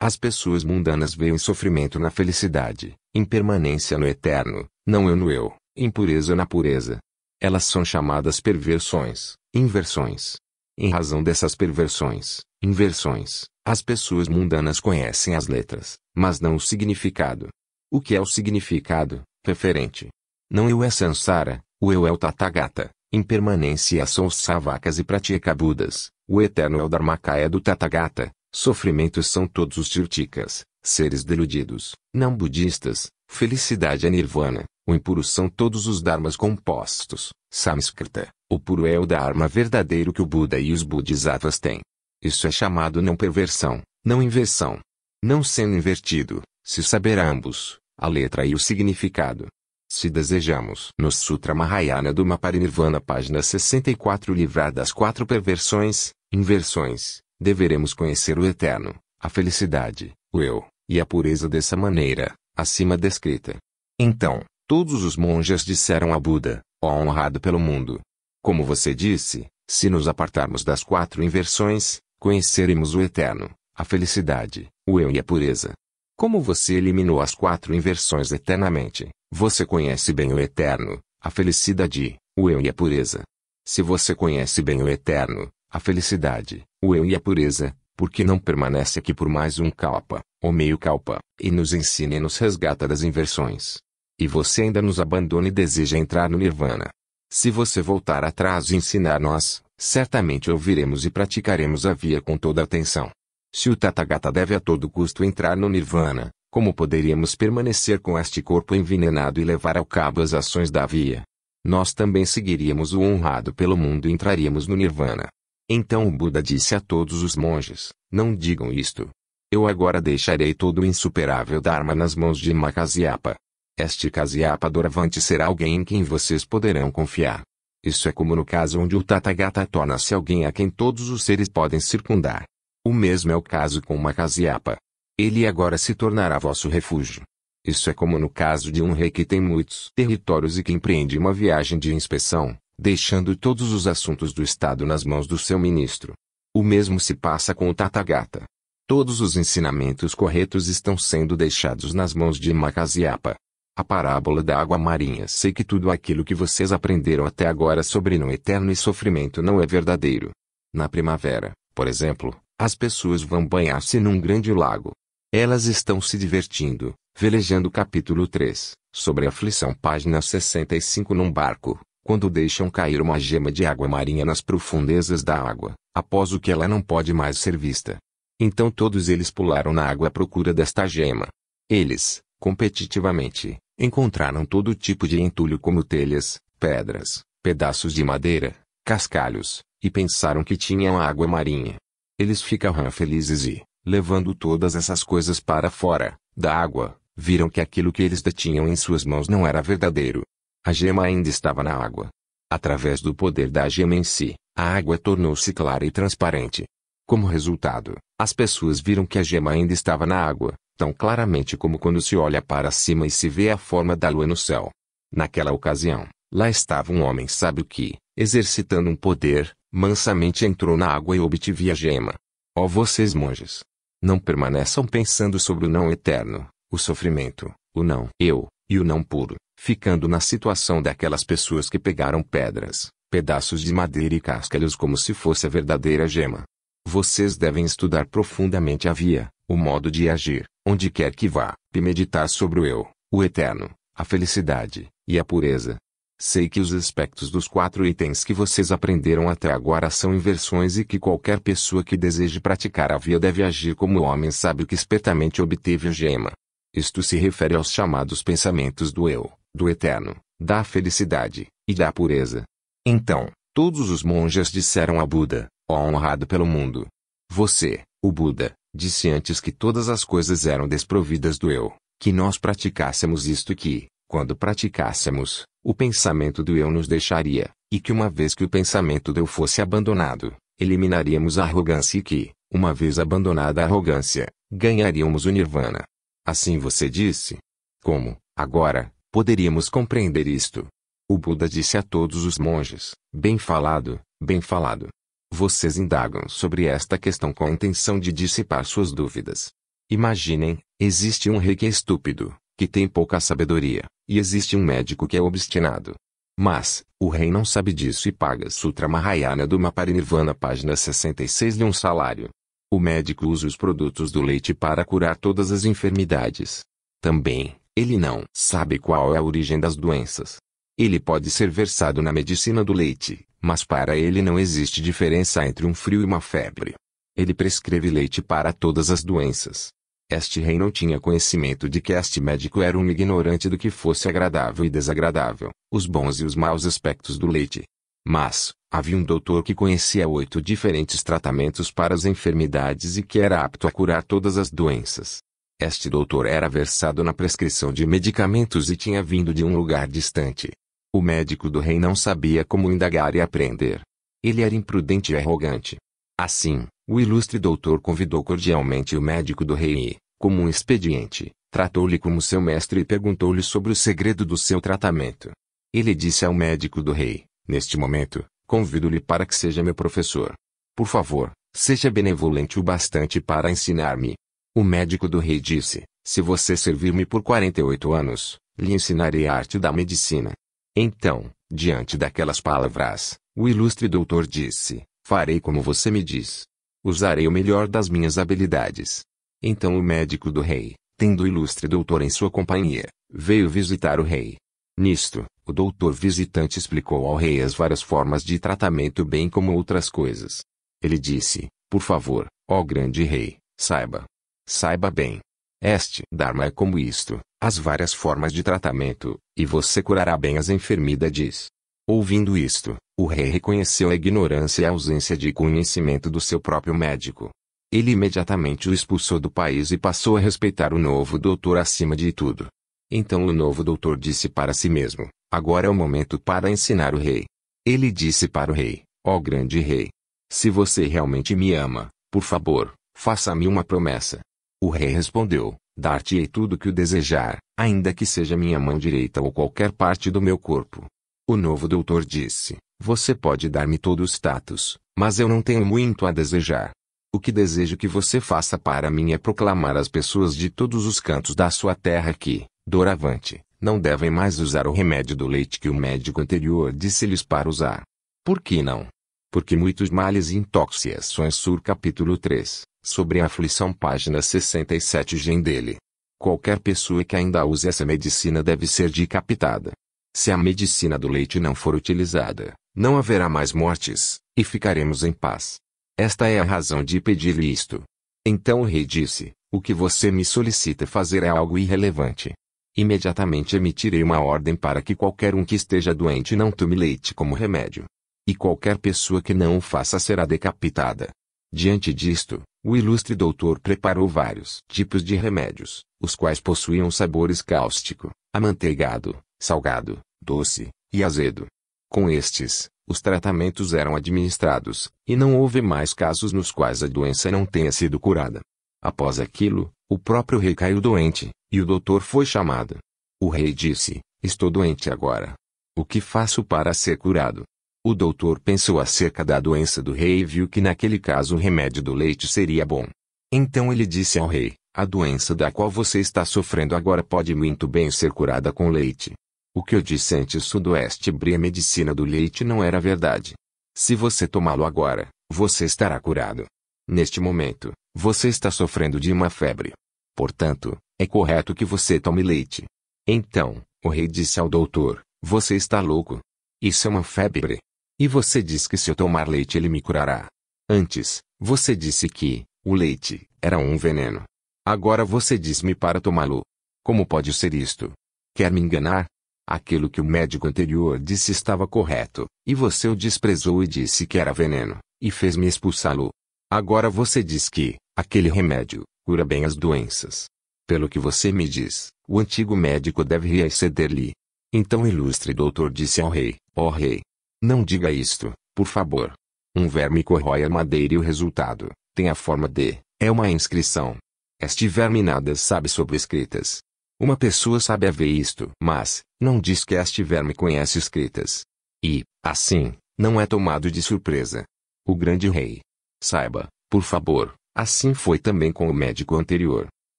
as pessoas mundanas veem sofrimento na felicidade, impermanência no eterno, não eu no eu, impureza na pureza. Elas são chamadas perversões, inversões. Em razão dessas perversões, inversões, as pessoas mundanas conhecem as letras, mas não o significado. O que é o significado, referente? Não eu é sansara, o eu é o tathagata, impermanência são os savakas e pratikabudas, o eterno é o Dharmakaya do Tathagata. Sofrimentos são todos os tirticas, seres deludidos, não budistas. Felicidade é nirvana. O impuro são todos os dharmas compostos. Samskrita. O puro é o dharma verdadeiro que o Buda e os bodhisattvas têm. Isso é chamado não perversão, não inversão. Não sendo invertido, se saber ambos, a letra e o significado, se desejamos, no Sutra Mahayana do Maparinirvana, página 64, livrar das quatro perversões, inversões, deveremos conhecer o Eterno, a felicidade, o Eu, e a pureza dessa maneira, acima descrita. Então, todos os monges disseram a Buda, ó honrado pelo mundo. Como você disse, se nos apartarmos das quatro inversões, conheceremos o Eterno, a felicidade, o Eu e a pureza. Como você eliminou as quatro inversões eternamente, você conhece bem o eterno, a felicidade, o eu e a pureza. Se você conhece bem o eterno, a felicidade, o eu e a pureza, por que não permanece aqui por mais um kalpa ou meio kalpa e nos ensina e nos resgata das inversões. E você ainda nos abandona e deseja entrar no nirvana. Se você voltar atrás e ensinar nós, certamente ouviremos e praticaremos a via com toda atenção. Se o Tathagata deve a todo custo entrar no Nirvana, como poderíamos permanecer com este corpo envenenado e levar ao cabo as ações da via? Nós também seguiríamos o honrado pelo mundo e entraríamos no Nirvana. Então o Buda disse a todos os monges: Não digam isto. Eu agora deixarei todo o insuperável Dharma nas mãos de Makasyapa. Este Kasyapa Doravante será alguém em quem vocês poderão confiar. Isso é como no caso onde o Tathagata torna-se alguém a quem todos os seres podem circundar. O mesmo é o caso com Macasiapa. Ele agora se tornará vosso refúgio. Isso é como no caso de um rei que tem muitos territórios e que empreende uma viagem de inspeção, deixando todos os assuntos do Estado nas mãos do seu ministro. O mesmo se passa com o Tathagata. Todos os ensinamentos corretos estão sendo deixados nas mãos de Macasiapa. A parábola da água marinha sei que tudo aquilo que vocês aprenderam até agora sobre não eterno e sofrimento não é verdadeiro. Na primavera, por exemplo, as pessoas vão banhar-se num grande lago. Elas estão se divertindo, velejando capítulo 3, sobre aflição página 65 num barco, quando deixam cair uma gema de água marinha nas profundezas da água, após o que ela não pode mais ser vista. Então todos eles pularam na água à procura desta gema. Eles, competitivamente, encontraram todo tipo de entulho como telhas, pedras, pedaços de madeira, cascalhos, e pensaram que tinham água marinha. Eles ficaram felizes e, levando todas essas coisas para fora, da água, viram que aquilo que eles detinham em suas mãos não era verdadeiro. A gema ainda estava na água. Através do poder da gema em si, a água tornou-se clara e transparente. Como resultado, as pessoas viram que a gema ainda estava na água, tão claramente como quando se olha para cima e se vê a forma da lua no céu. Naquela ocasião, lá estava um homem sábio que, exercitando um poder, mansamente entrou na água e obtive a gema. Ó oh, vocês monges! Não permaneçam pensando sobre o não eterno, o sofrimento, o não eu, e o não puro, ficando na situação daquelas pessoas que pegaram pedras, pedaços de madeira e cascalhos como se fosse a verdadeira gema. Vocês devem estudar profundamente a via, o modo de agir, onde quer que vá, e meditar sobre o eu, o eterno, a felicidade, e a pureza, Sei que os aspectos dos quatro itens que vocês aprenderam até agora são inversões e que qualquer pessoa que deseje praticar a via deve agir como o homem sábio que espertamente obteve a gema. Isto se refere aos chamados pensamentos do eu, do eterno, da felicidade e da pureza. Então, todos os monges disseram a Buda, ó honrado pelo mundo. Você, o Buda, disse antes que todas as coisas eram desprovidas do eu, que nós praticássemos isto que, quando praticássemos, o pensamento do eu nos deixaria, e que uma vez que o pensamento do eu fosse abandonado, eliminaríamos a arrogância e que, uma vez abandonada a arrogância, ganharíamos o nirvana. Assim você disse. Como, agora, poderíamos compreender isto? O Buda disse a todos os monges: Bem falado, bem falado. Vocês indagam sobre esta questão com a intenção de dissipar suas dúvidas. Imaginem, existe um rei que é estúpido, que tem pouca sabedoria, e existe um médico que é obstinado. Mas, o rei não sabe disso e paga Sutra Mahayana do Maparinirvana página 66 de um salário. O médico usa os produtos do leite para curar todas as enfermidades. Também, ele não sabe qual é a origem das doenças. Ele pode ser versado na medicina do leite, mas para ele não existe diferença entre um frio e uma febre. Ele prescreve leite para todas as doenças. Este rei não tinha conhecimento de que este médico era um ignorante do que fosse agradável e desagradável, os bons e os maus aspectos do leite. Mas, havia um doutor que conhecia oito diferentes tratamentos para as enfermidades e que era apto a curar todas as doenças. Este doutor era versado na prescrição de medicamentos e tinha vindo de um lugar distante. O médico do rei não sabia como indagar e aprender. Ele era imprudente e arrogante. Assim, o ilustre doutor convidou cordialmente o médico do rei e, como um expediente, tratou-lhe como seu mestre e perguntou-lhe sobre o segredo do seu tratamento. Ele disse ao médico do rei: Neste momento, convido-lhe para que seja meu professor. Por favor, seja benevolente o bastante para ensinar-me. O médico do rei disse: Se você servir-me por 48 anos, lhe ensinarei a arte da medicina. Então, diante daquelas palavras, o ilustre doutor disse: Farei como você me diz. Usarei o melhor das minhas habilidades. Então o médico do rei, tendo o ilustre doutor em sua companhia, veio visitar o rei. Nisto, o doutor visitante explicou ao rei as várias formas de tratamento bem como outras coisas. Ele disse, por favor, ó grande rei, saiba. Saiba bem. Este Dharma é como isto, as várias formas de tratamento, e você curará bem as enfermidades. Ouvindo isto, o rei reconheceu a ignorância e a ausência de conhecimento do seu próprio médico. Ele imediatamente o expulsou do país e passou a respeitar o novo doutor acima de tudo. Então o novo doutor disse para si mesmo: Agora é o momento para ensinar o rei. Ele disse para o rei: Ó oh grande rei, se você realmente me ama, por favor, faça-me uma promessa. O rei respondeu: Dar-te-ei tudo o que o desejar, ainda que seja minha mão direita ou qualquer parte do meu corpo. O novo doutor disse: Você pode dar-me todo o status, mas eu não tenho muito a desejar. O que desejo que você faça para mim é proclamar às pessoas de todos os cantos da sua terra que, doravante, não devem mais usar o remédio do leite que o médico anterior disse-lhes para usar. Por que não? Porque muitos males e intoxicações sur capítulo 3, sobre a aflição página 67 gen dele. Qualquer pessoa que ainda use essa medicina deve ser decapitada. Se a medicina do leite não for utilizada, não haverá mais mortes, e ficaremos em paz. Esta é a razão de pedir-lhe isto. Então o rei disse: O que você me solicita fazer é algo irrelevante. Imediatamente emitirei uma ordem para que qualquer um que esteja doente não tome leite como remédio. E qualquer pessoa que não o faça será decapitada. Diante disto, o ilustre doutor preparou vários tipos de remédios, os quais possuíam sabores cáustico, amanteigado, salgado, doce e azedo. Com estes, os tratamentos eram administrados, e não houve mais casos nos quais a doença não tenha sido curada. Após aquilo, o próprio rei caiu doente, e o doutor foi chamado. O rei disse: Estou doente agora. O que faço para ser curado? O doutor pensou acerca da doença do rei e viu que naquele caso o remédio do leite seria bom. Então ele disse ao rei: A doença da qual você está sofrendo agora pode muito bem ser curada com leite. O que eu disse antes sudoeste brie medicina do leite não era verdade. Se você tomá-lo agora, você estará curado. Neste momento, você está sofrendo de uma febre. Portanto, é correto que você tome leite. Então, o rei disse ao doutor: Você está louco. Isso é uma febre. E você diz que se eu tomar leite ele me curará. Antes, você disse que o leite era um veneno. Agora você diz-me para tomá-lo. Como pode ser isto? Quer me enganar? Aquilo que o médico anterior disse estava correto, e você o desprezou e disse que era veneno, e fez-me expulsá-lo. Agora você diz que, aquele remédio, cura bem as doenças. Pelo que você me diz, o antigo médico deve reaceder-lhe. Então ilustre doutor disse ao rei, ó oh rei, não diga isto, por favor. Um verme corrói a madeira e o resultado, tem a forma de, é uma inscrição. Este verme nada sabe sobre escritas, uma pessoa sabe haver isto, mas, não diz que as tiver me conhece escritas. E, assim, não é tomado de surpresa. O grande rei. Saiba, por favor, assim foi também com o médico anterior.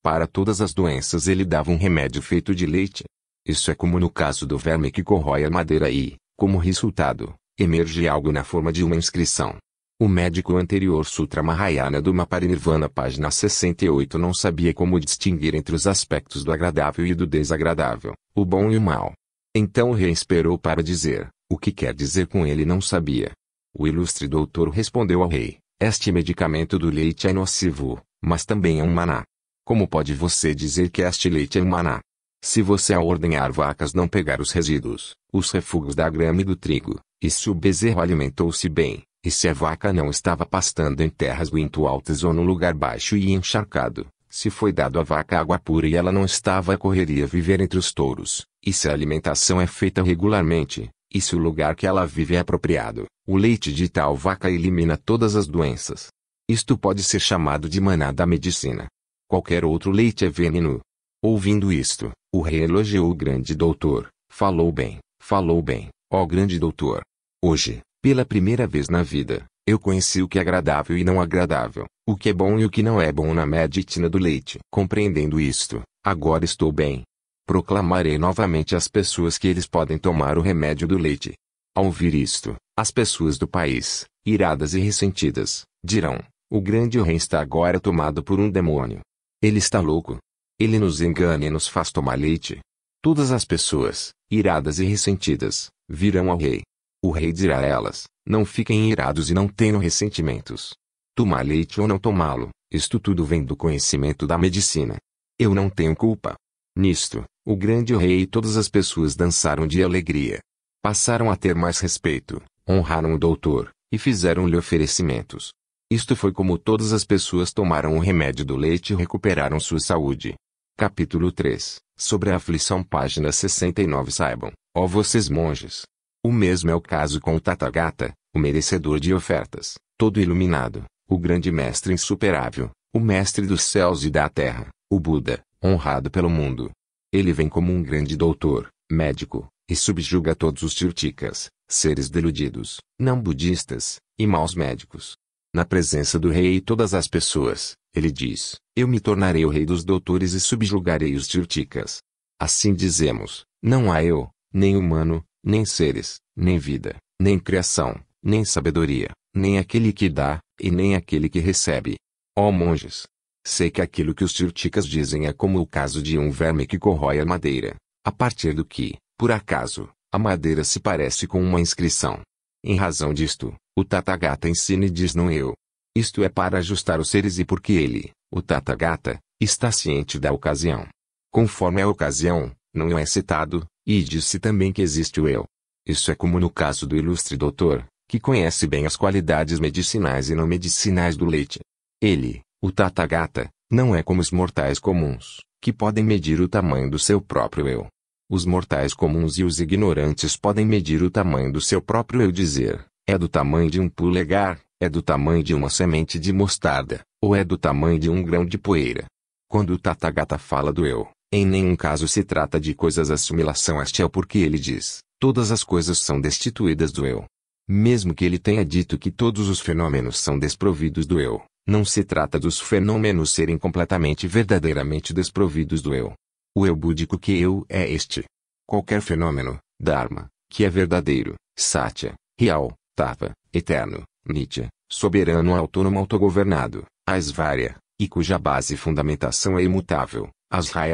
Para todas as doenças ele dava um remédio feito de leite. Isso é como no caso do verme que corrói a madeira e, como resultado, emerge algo na forma de uma inscrição. O médico anterior Sutra Mahayana do Maparinirvana página 68 não sabia como distinguir entre os aspectos do agradável e do desagradável, o bom e o mal. Então rei esperou para dizer, o que quer dizer com ele não sabia. O ilustre doutor respondeu ao rei, este medicamento do leite é nocivo, mas também é um maná. Como pode você dizer que este leite é um maná? Se você ao ordenhar vacas não pegar os resíduos, os refugos da grama e do trigo, e se o bezerro alimentou-se bem, e se a vaca não estava pastando em terras muito altas ou num lugar baixo e encharcado, se foi dado à vaca água pura e ela não estava a correria viver entre os touros, e se a alimentação é feita regularmente, e se o lugar que ela vive é apropriado, o leite de tal vaca elimina todas as doenças. Isto pode ser chamado de maná da medicina. Qualquer outro leite é veneno. Ouvindo isto, o rei elogiou o grande doutor, falou bem, falou bem, ó grande doutor. Hoje, pela primeira vez na vida, eu conheci o que é agradável e não agradável, o que é bom e o que não é bom na medicina do leite. Compreendendo isto, agora estou bem. Proclamarei novamente às pessoas que eles podem tomar o remédio do leite. Ao ouvir isto, as pessoas do país, iradas e ressentidas, dirão: O grande rei está agora tomado por um demônio. Ele está louco. Ele nos engana e nos faz tomar leite. Todas as pessoas, iradas e ressentidas, virão ao rei, o rei dirá a elas: Não fiquem irados e não tenham ressentimentos. Tomar leite ou não tomá-lo, isto tudo vem do conhecimento da medicina. Eu não tenho culpa. Nisto, o grande rei e todas as pessoas dançaram de alegria. Passaram a ter mais respeito, honraram o doutor, e fizeram-lhe oferecimentos. Isto foi como todas as pessoas tomaram o remédio do leite e recuperaram sua saúde. Capítulo 3 Sobre a aflição, página 69. Saibam, ó vocês monges, o mesmo é o caso com o Tathagata, o merecedor de ofertas, todo iluminado, o grande mestre insuperável, o mestre dos céus e da terra, o Buda, honrado pelo mundo. Ele vem como um grande doutor, médico, e subjuga todos os tirticas, seres deludidos, não budistas, e maus médicos. Na presença do rei e todas as pessoas, ele diz, eu me tornarei o rei dos doutores e subjugarei os tirticas. Assim dizemos, não há eu, nem humano, nem seres, nem vida, nem criação, nem sabedoria, nem aquele que dá, e nem aquele que recebe. Ó oh, monges! Sei que aquilo que os tirticas dizem é como o caso de um verme que corrói a madeira, a partir do que, por acaso, a madeira se parece com uma inscrição. Em razão disto, o Tathagata ensina e diz não eu. Isto é para ajustar os seres e porque ele, o Tathagata, está ciente da ocasião. Conforme a ocasião, não é citado, e disse também que existe o eu. Isso é como no caso do ilustre doutor, que conhece bem as qualidades medicinais e não medicinais do leite. Ele, o Tathagata, não é como os mortais comuns, que podem medir o tamanho do seu próprio eu. Os mortais comuns e os ignorantes podem medir o tamanho do seu próprio eu dizer, é do tamanho de um polegar, é do tamanho de uma semente de mostarda, ou é do tamanho de um grão de poeira. Quando o Tathagata fala do eu, em nenhum caso se trata de coisas assimilação é o porque ele diz, todas as coisas são destituídas do eu. Mesmo que ele tenha dito que todos os fenômenos são desprovidos do eu, não se trata dos fenômenos serem completamente verdadeiramente desprovidos do eu. O eu búdico que eu é este. Qualquer fenômeno, Dharma, que é verdadeiro, Satya, real, Tapa, eterno, Nitya, soberano autônomo autogovernado, Aisvarya, e cuja base e fundamentação é imutável,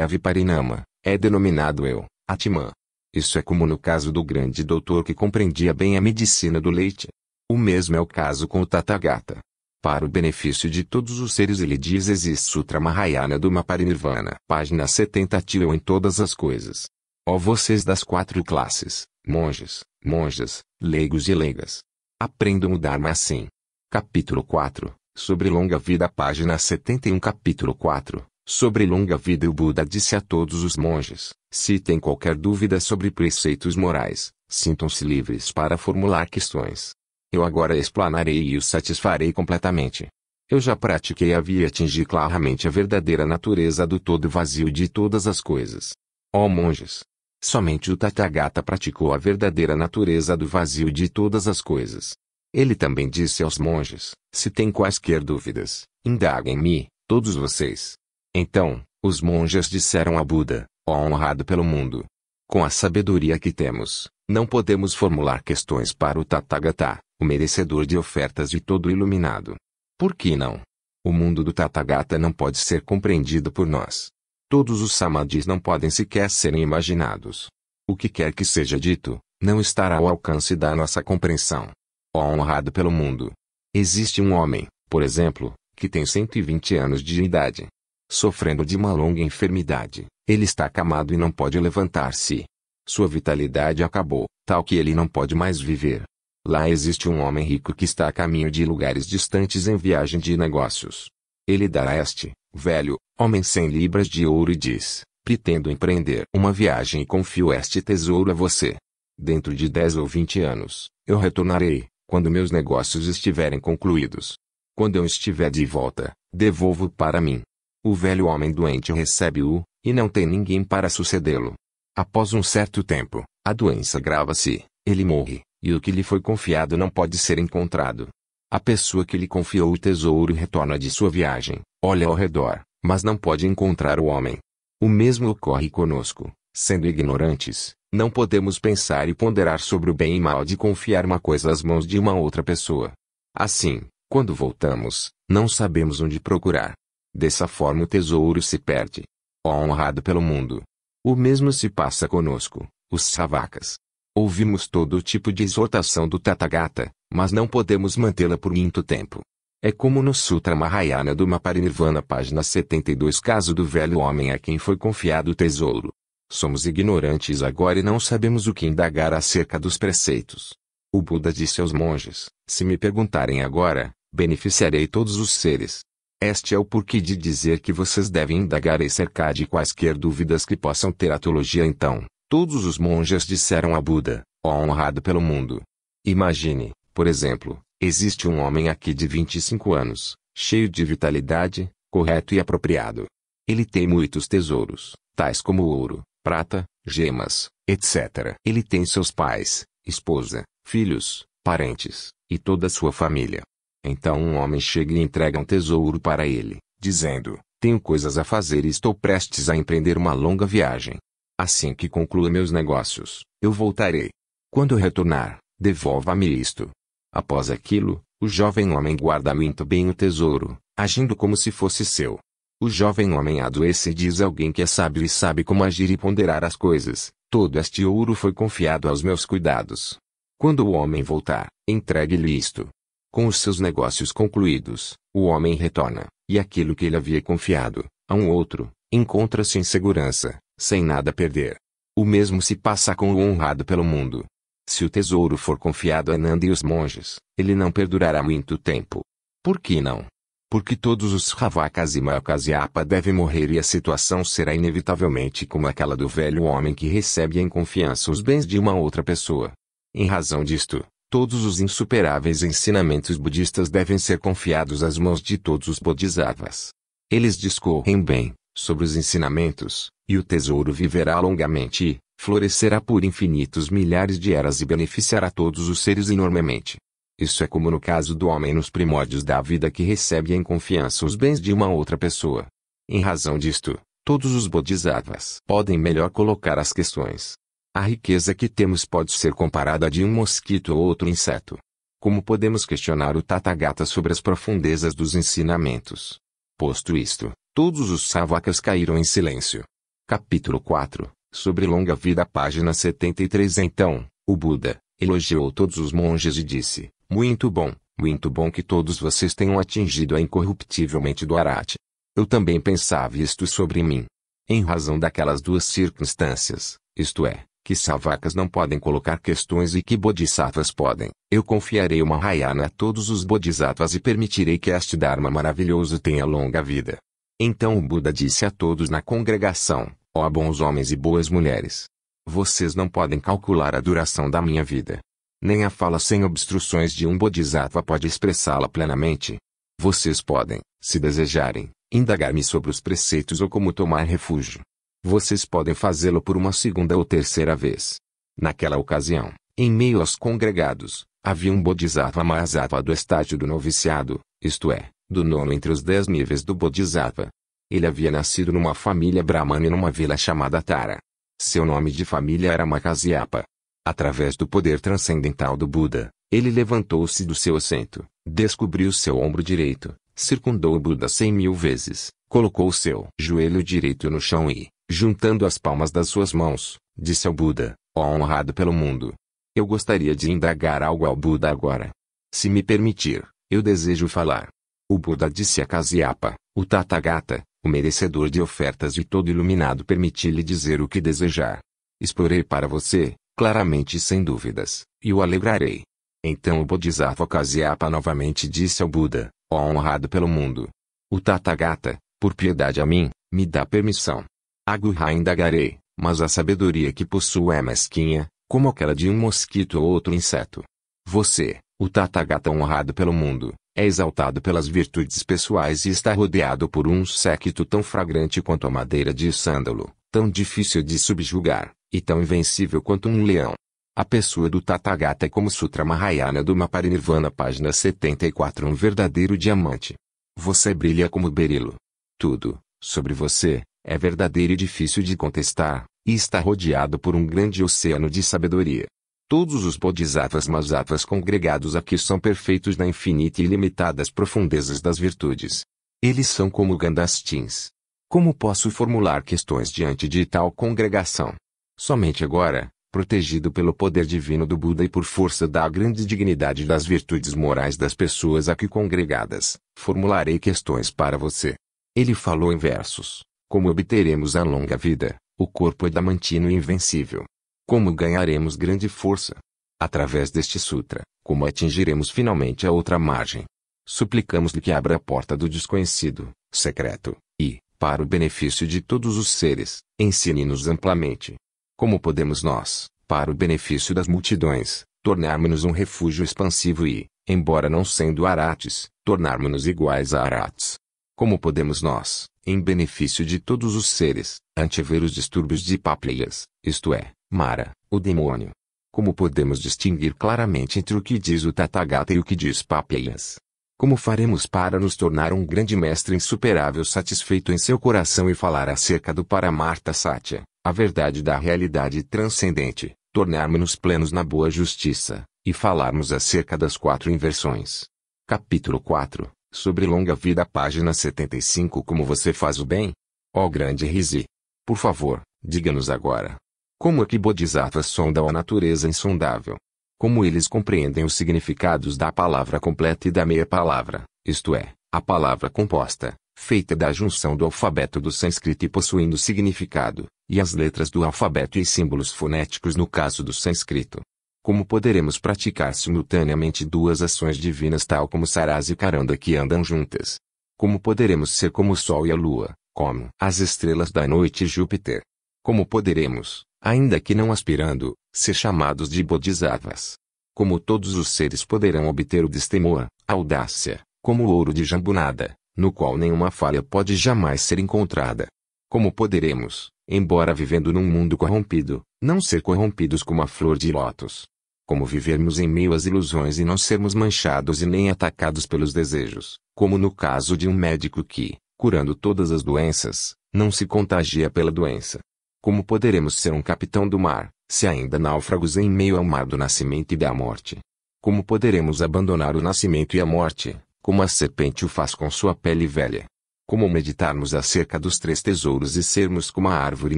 Viparinama é denominado eu, Atman. Isso é como no caso do grande doutor que compreendia bem a medicina do leite. O mesmo é o caso com o Tathagata. Para o benefício de todos os seres ele diz existe Sutra Mahayana do Maparinirvana. Página 70 Tio em todas as coisas. Ó vocês das quatro classes, monges, monjas, leigos e leigas. Aprendam o Dharma assim. Capítulo 4, sobre longa vida Página 71 Capítulo 4, Sobre longa vida o Buda disse a todos os monges, se tem qualquer dúvida sobre preceitos morais, sintam-se livres para formular questões. Eu agora explanarei e os satisfarei completamente. Eu já pratiquei a via atingir claramente a verdadeira natureza do todo vazio de todas as coisas. Ó oh, monges! Somente o Tathagata praticou a verdadeira natureza do vazio de todas as coisas. Ele também disse aos monges, se tem quaisquer dúvidas, indaguem-me, todos vocês. Então, os monges disseram a Buda, ó honrado pelo mundo. Com a sabedoria que temos, não podemos formular questões para o Tathagata, o merecedor de ofertas de todo iluminado. Por que não? O mundo do Tathagata não pode ser compreendido por nós. Todos os samadhis não podem sequer serem imaginados. O que quer que seja dito, não estará ao alcance da nossa compreensão. Ó honrado pelo mundo! Existe um homem, por exemplo, que tem 120 anos de idade sofrendo de uma longa enfermidade. Ele está acamado e não pode levantar-se. Sua vitalidade acabou, tal que ele não pode mais viver. Lá existe um homem rico que está a caminho de lugares distantes em viagem de negócios. Ele dará a este, velho, homem cem libras de ouro e diz: Pretendo empreender uma viagem e confio este tesouro a você. Dentro de dez ou vinte anos, eu retornarei, quando meus negócios estiverem concluídos. Quando eu estiver de volta, devolvo para mim o velho homem doente recebe-o, e não tem ninguém para sucedê-lo. Após um certo tempo, a doença agrava-se, ele morre, e o que lhe foi confiado não pode ser encontrado. A pessoa que lhe confiou o tesouro retorna de sua viagem, olha ao redor, mas não pode encontrar o homem. O mesmo ocorre conosco, sendo ignorantes, não podemos pensar e ponderar sobre o bem e mal de confiar uma coisa às mãos de uma outra pessoa. Assim, quando voltamos, não sabemos onde procurar, Dessa forma o tesouro se perde. Ó honrado pelo mundo! O mesmo se passa conosco, os savacas. Ouvimos todo tipo de exortação do Tathagata, mas não podemos mantê-la por muito tempo. É como no Sutra Mahayana do Maparinirvana, página 72, caso do velho homem a quem foi confiado o tesouro. Somos ignorantes agora e não sabemos o que indagar acerca dos preceitos. O Buda disse aos monges: Se me perguntarem agora, beneficiarei todos os seres. Este é o porquê de dizer que vocês devem indagar e cercar de quaisquer dúvidas que possam ter a teologia então. Todos os monges disseram a Buda, ó honrado pelo mundo. Imagine, por exemplo, existe um homem aqui de 25 anos, cheio de vitalidade, correto e apropriado. Ele tem muitos tesouros, tais como ouro, prata, gemas, etc. Ele tem seus pais, esposa, filhos, parentes, e toda sua família. Então um homem chega e entrega um tesouro para ele, dizendo: Tenho coisas a fazer e estou prestes a empreender uma longa viagem. Assim que conclua meus negócios, eu voltarei. Quando retornar, devolva-me isto. Após aquilo, o jovem homem guarda muito bem o tesouro, agindo como se fosse seu. O jovem homem adoece e diz a alguém que é sábio e sabe como agir e ponderar as coisas. Todo este ouro foi confiado aos meus cuidados. Quando o homem voltar, entregue-lhe isto. Com os seus negócios concluídos, o homem retorna, e aquilo que ele havia confiado, a um outro, encontra-se em segurança, sem nada perder. O mesmo se passa com o honrado pelo mundo. Se o tesouro for confiado a Nanda e os monges, ele não perdurará muito tempo. Por que não? Porque todos os ravakas e makas e apa devem morrer e a situação será inevitavelmente como aquela do velho homem que recebe em confiança os bens de uma outra pessoa. Em razão disto, Todos os insuperáveis ensinamentos budistas devem ser confiados às mãos de todos os bodhisattvas. Eles discorrem bem sobre os ensinamentos, e o tesouro viverá longamente e florescerá por infinitos milhares de eras e beneficiará todos os seres enormemente. Isso é como no caso do homem nos primórdios da vida que recebe em confiança os bens de uma outra pessoa. Em razão disto, todos os bodhisattvas podem melhor colocar as questões a riqueza que temos pode ser comparada a de um mosquito ou outro inseto. Como podemos questionar o Tathagata sobre as profundezas dos ensinamentos? Posto isto, todos os savakas caíram em silêncio. Capítulo 4 Sobre longa vida, página 73. Então, o Buda elogiou todos os monges e disse: Muito bom, muito bom que todos vocês tenham atingido a incorruptivelmente do arat. Eu também pensava isto sobre mim. Em razão daquelas duas circunstâncias, isto é, que savacas não podem colocar questões e que bodhisattvas podem. Eu confiarei uma rayana a todos os bodhisattvas e permitirei que este Dharma maravilhoso tenha longa vida. Então o Buda disse a todos na congregação, ó oh, bons homens e boas mulheres, vocês não podem calcular a duração da minha vida. Nem a fala sem obstruções de um bodhisattva pode expressá-la plenamente. Vocês podem, se desejarem, indagar-me sobre os preceitos ou como tomar refúgio. Vocês podem fazê-lo por uma segunda ou terceira vez. Naquela ocasião, em meio aos congregados, havia um bodhisattva Mahasattva do estágio do noviciado, isto é, do nono entre os dez níveis do bodhisattva. Ele havia nascido numa família brahmana numa vila chamada Tara. Seu nome de família era Makasyapa. Através do poder transcendental do Buda, ele levantou-se do seu assento, descobriu seu ombro direito, circundou o Buda cem mil vezes, colocou seu joelho direito no chão e, juntando as palmas das suas mãos, disse ao Buda, ó honrado pelo mundo. Eu gostaria de indagar algo ao Buda agora. Se me permitir, eu desejo falar. O Buda disse a Kasyapa, o Tathagata, o merecedor de ofertas e todo iluminado permiti-lhe dizer o que desejar. Explorei para você, claramente e sem dúvidas, e o alegrarei. Então o Bodhisattva Kasyapa novamente disse ao Buda, ó honrado pelo mundo. O Tathagata, por piedade a mim, me dá permissão. Agurra indagarei, mas a sabedoria que possuo é mesquinha, como aquela de um mosquito ou outro inseto. Você, o Tathagata honrado pelo mundo, é exaltado pelas virtudes pessoais e está rodeado por um séquito tão fragrante quanto a madeira de sândalo, tão difícil de subjugar, e tão invencível quanto um leão. A pessoa do Tathagata é como Sutra Mahayana do Maparinirvana página 74 um verdadeiro diamante. Você brilha como berilo. Tudo, sobre você, é verdadeiro e difícil de contestar, e está rodeado por um grande oceano de sabedoria. Todos os bodhisattvas masattvas congregados aqui são perfeitos na infinita e limitadas profundezas das virtudes. Eles são como gandastins. Como posso formular questões diante de tal congregação? Somente agora, protegido pelo poder divino do Buda e por força da grande dignidade das virtudes morais das pessoas aqui congregadas, formularei questões para você. Ele falou em versos. Como obteremos a longa vida, o corpo adamantino é e invencível? Como ganharemos grande força? Através deste sutra, como atingiremos finalmente a outra margem? Suplicamos-lhe que abra a porta do desconhecido, secreto, e, para o benefício de todos os seres, ensine-nos amplamente. Como podemos nós, para o benefício das multidões, tornarmos-nos um refúgio expansivo e, embora não sendo Arates, tornarmos-nos iguais a Arates? Como podemos nós, em benefício de todos os seres, antever os distúrbios de Papleias, isto é, Mara, o demônio? Como podemos distinguir claramente entre o que diz o Tathagata e o que diz Papleias? Como faremos para nos tornar um grande mestre insuperável satisfeito em seu coração e falar acerca do Paramarta Satya, a verdade da realidade transcendente, tornarmos-nos plenos na boa justiça, e falarmos acerca das quatro inversões? Capítulo 4 Sobre longa vida, página 75 Como você faz o bem? Ó oh, grande risi Por favor, diga-nos agora. Como é que bodhisattvas sondam a natureza insondável? Como eles compreendem os significados da palavra completa e da meia-palavra, isto é, a palavra composta, feita da junção do alfabeto do sânscrito e possuindo significado, e as letras do alfabeto e símbolos fonéticos no caso do sânscrito. Como poderemos praticar simultaneamente duas ações divinas tal como Saras e Karanda que andam juntas? Como poderemos ser como o Sol e a Lua, como as estrelas da noite e Júpiter? Como poderemos, ainda que não aspirando, ser chamados de bodhisattvas? Como todos os seres poderão obter o destemor, a audácia, como o ouro de jambunada, no qual nenhuma falha pode jamais ser encontrada? Como poderemos, embora vivendo num mundo corrompido, não ser corrompidos como a flor de lótus? como vivermos em meio às ilusões e não sermos manchados e nem atacados pelos desejos, como no caso de um médico que, curando todas as doenças, não se contagia pela doença. Como poderemos ser um capitão do mar, se ainda náufragos em meio ao mar do nascimento e da morte? Como poderemos abandonar o nascimento e a morte, como a serpente o faz com sua pele velha? Como meditarmos acerca dos três tesouros e sermos como a árvore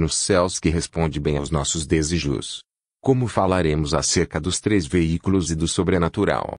nos céus que responde bem aos nossos desejos? como falaremos acerca dos três veículos e do sobrenatural.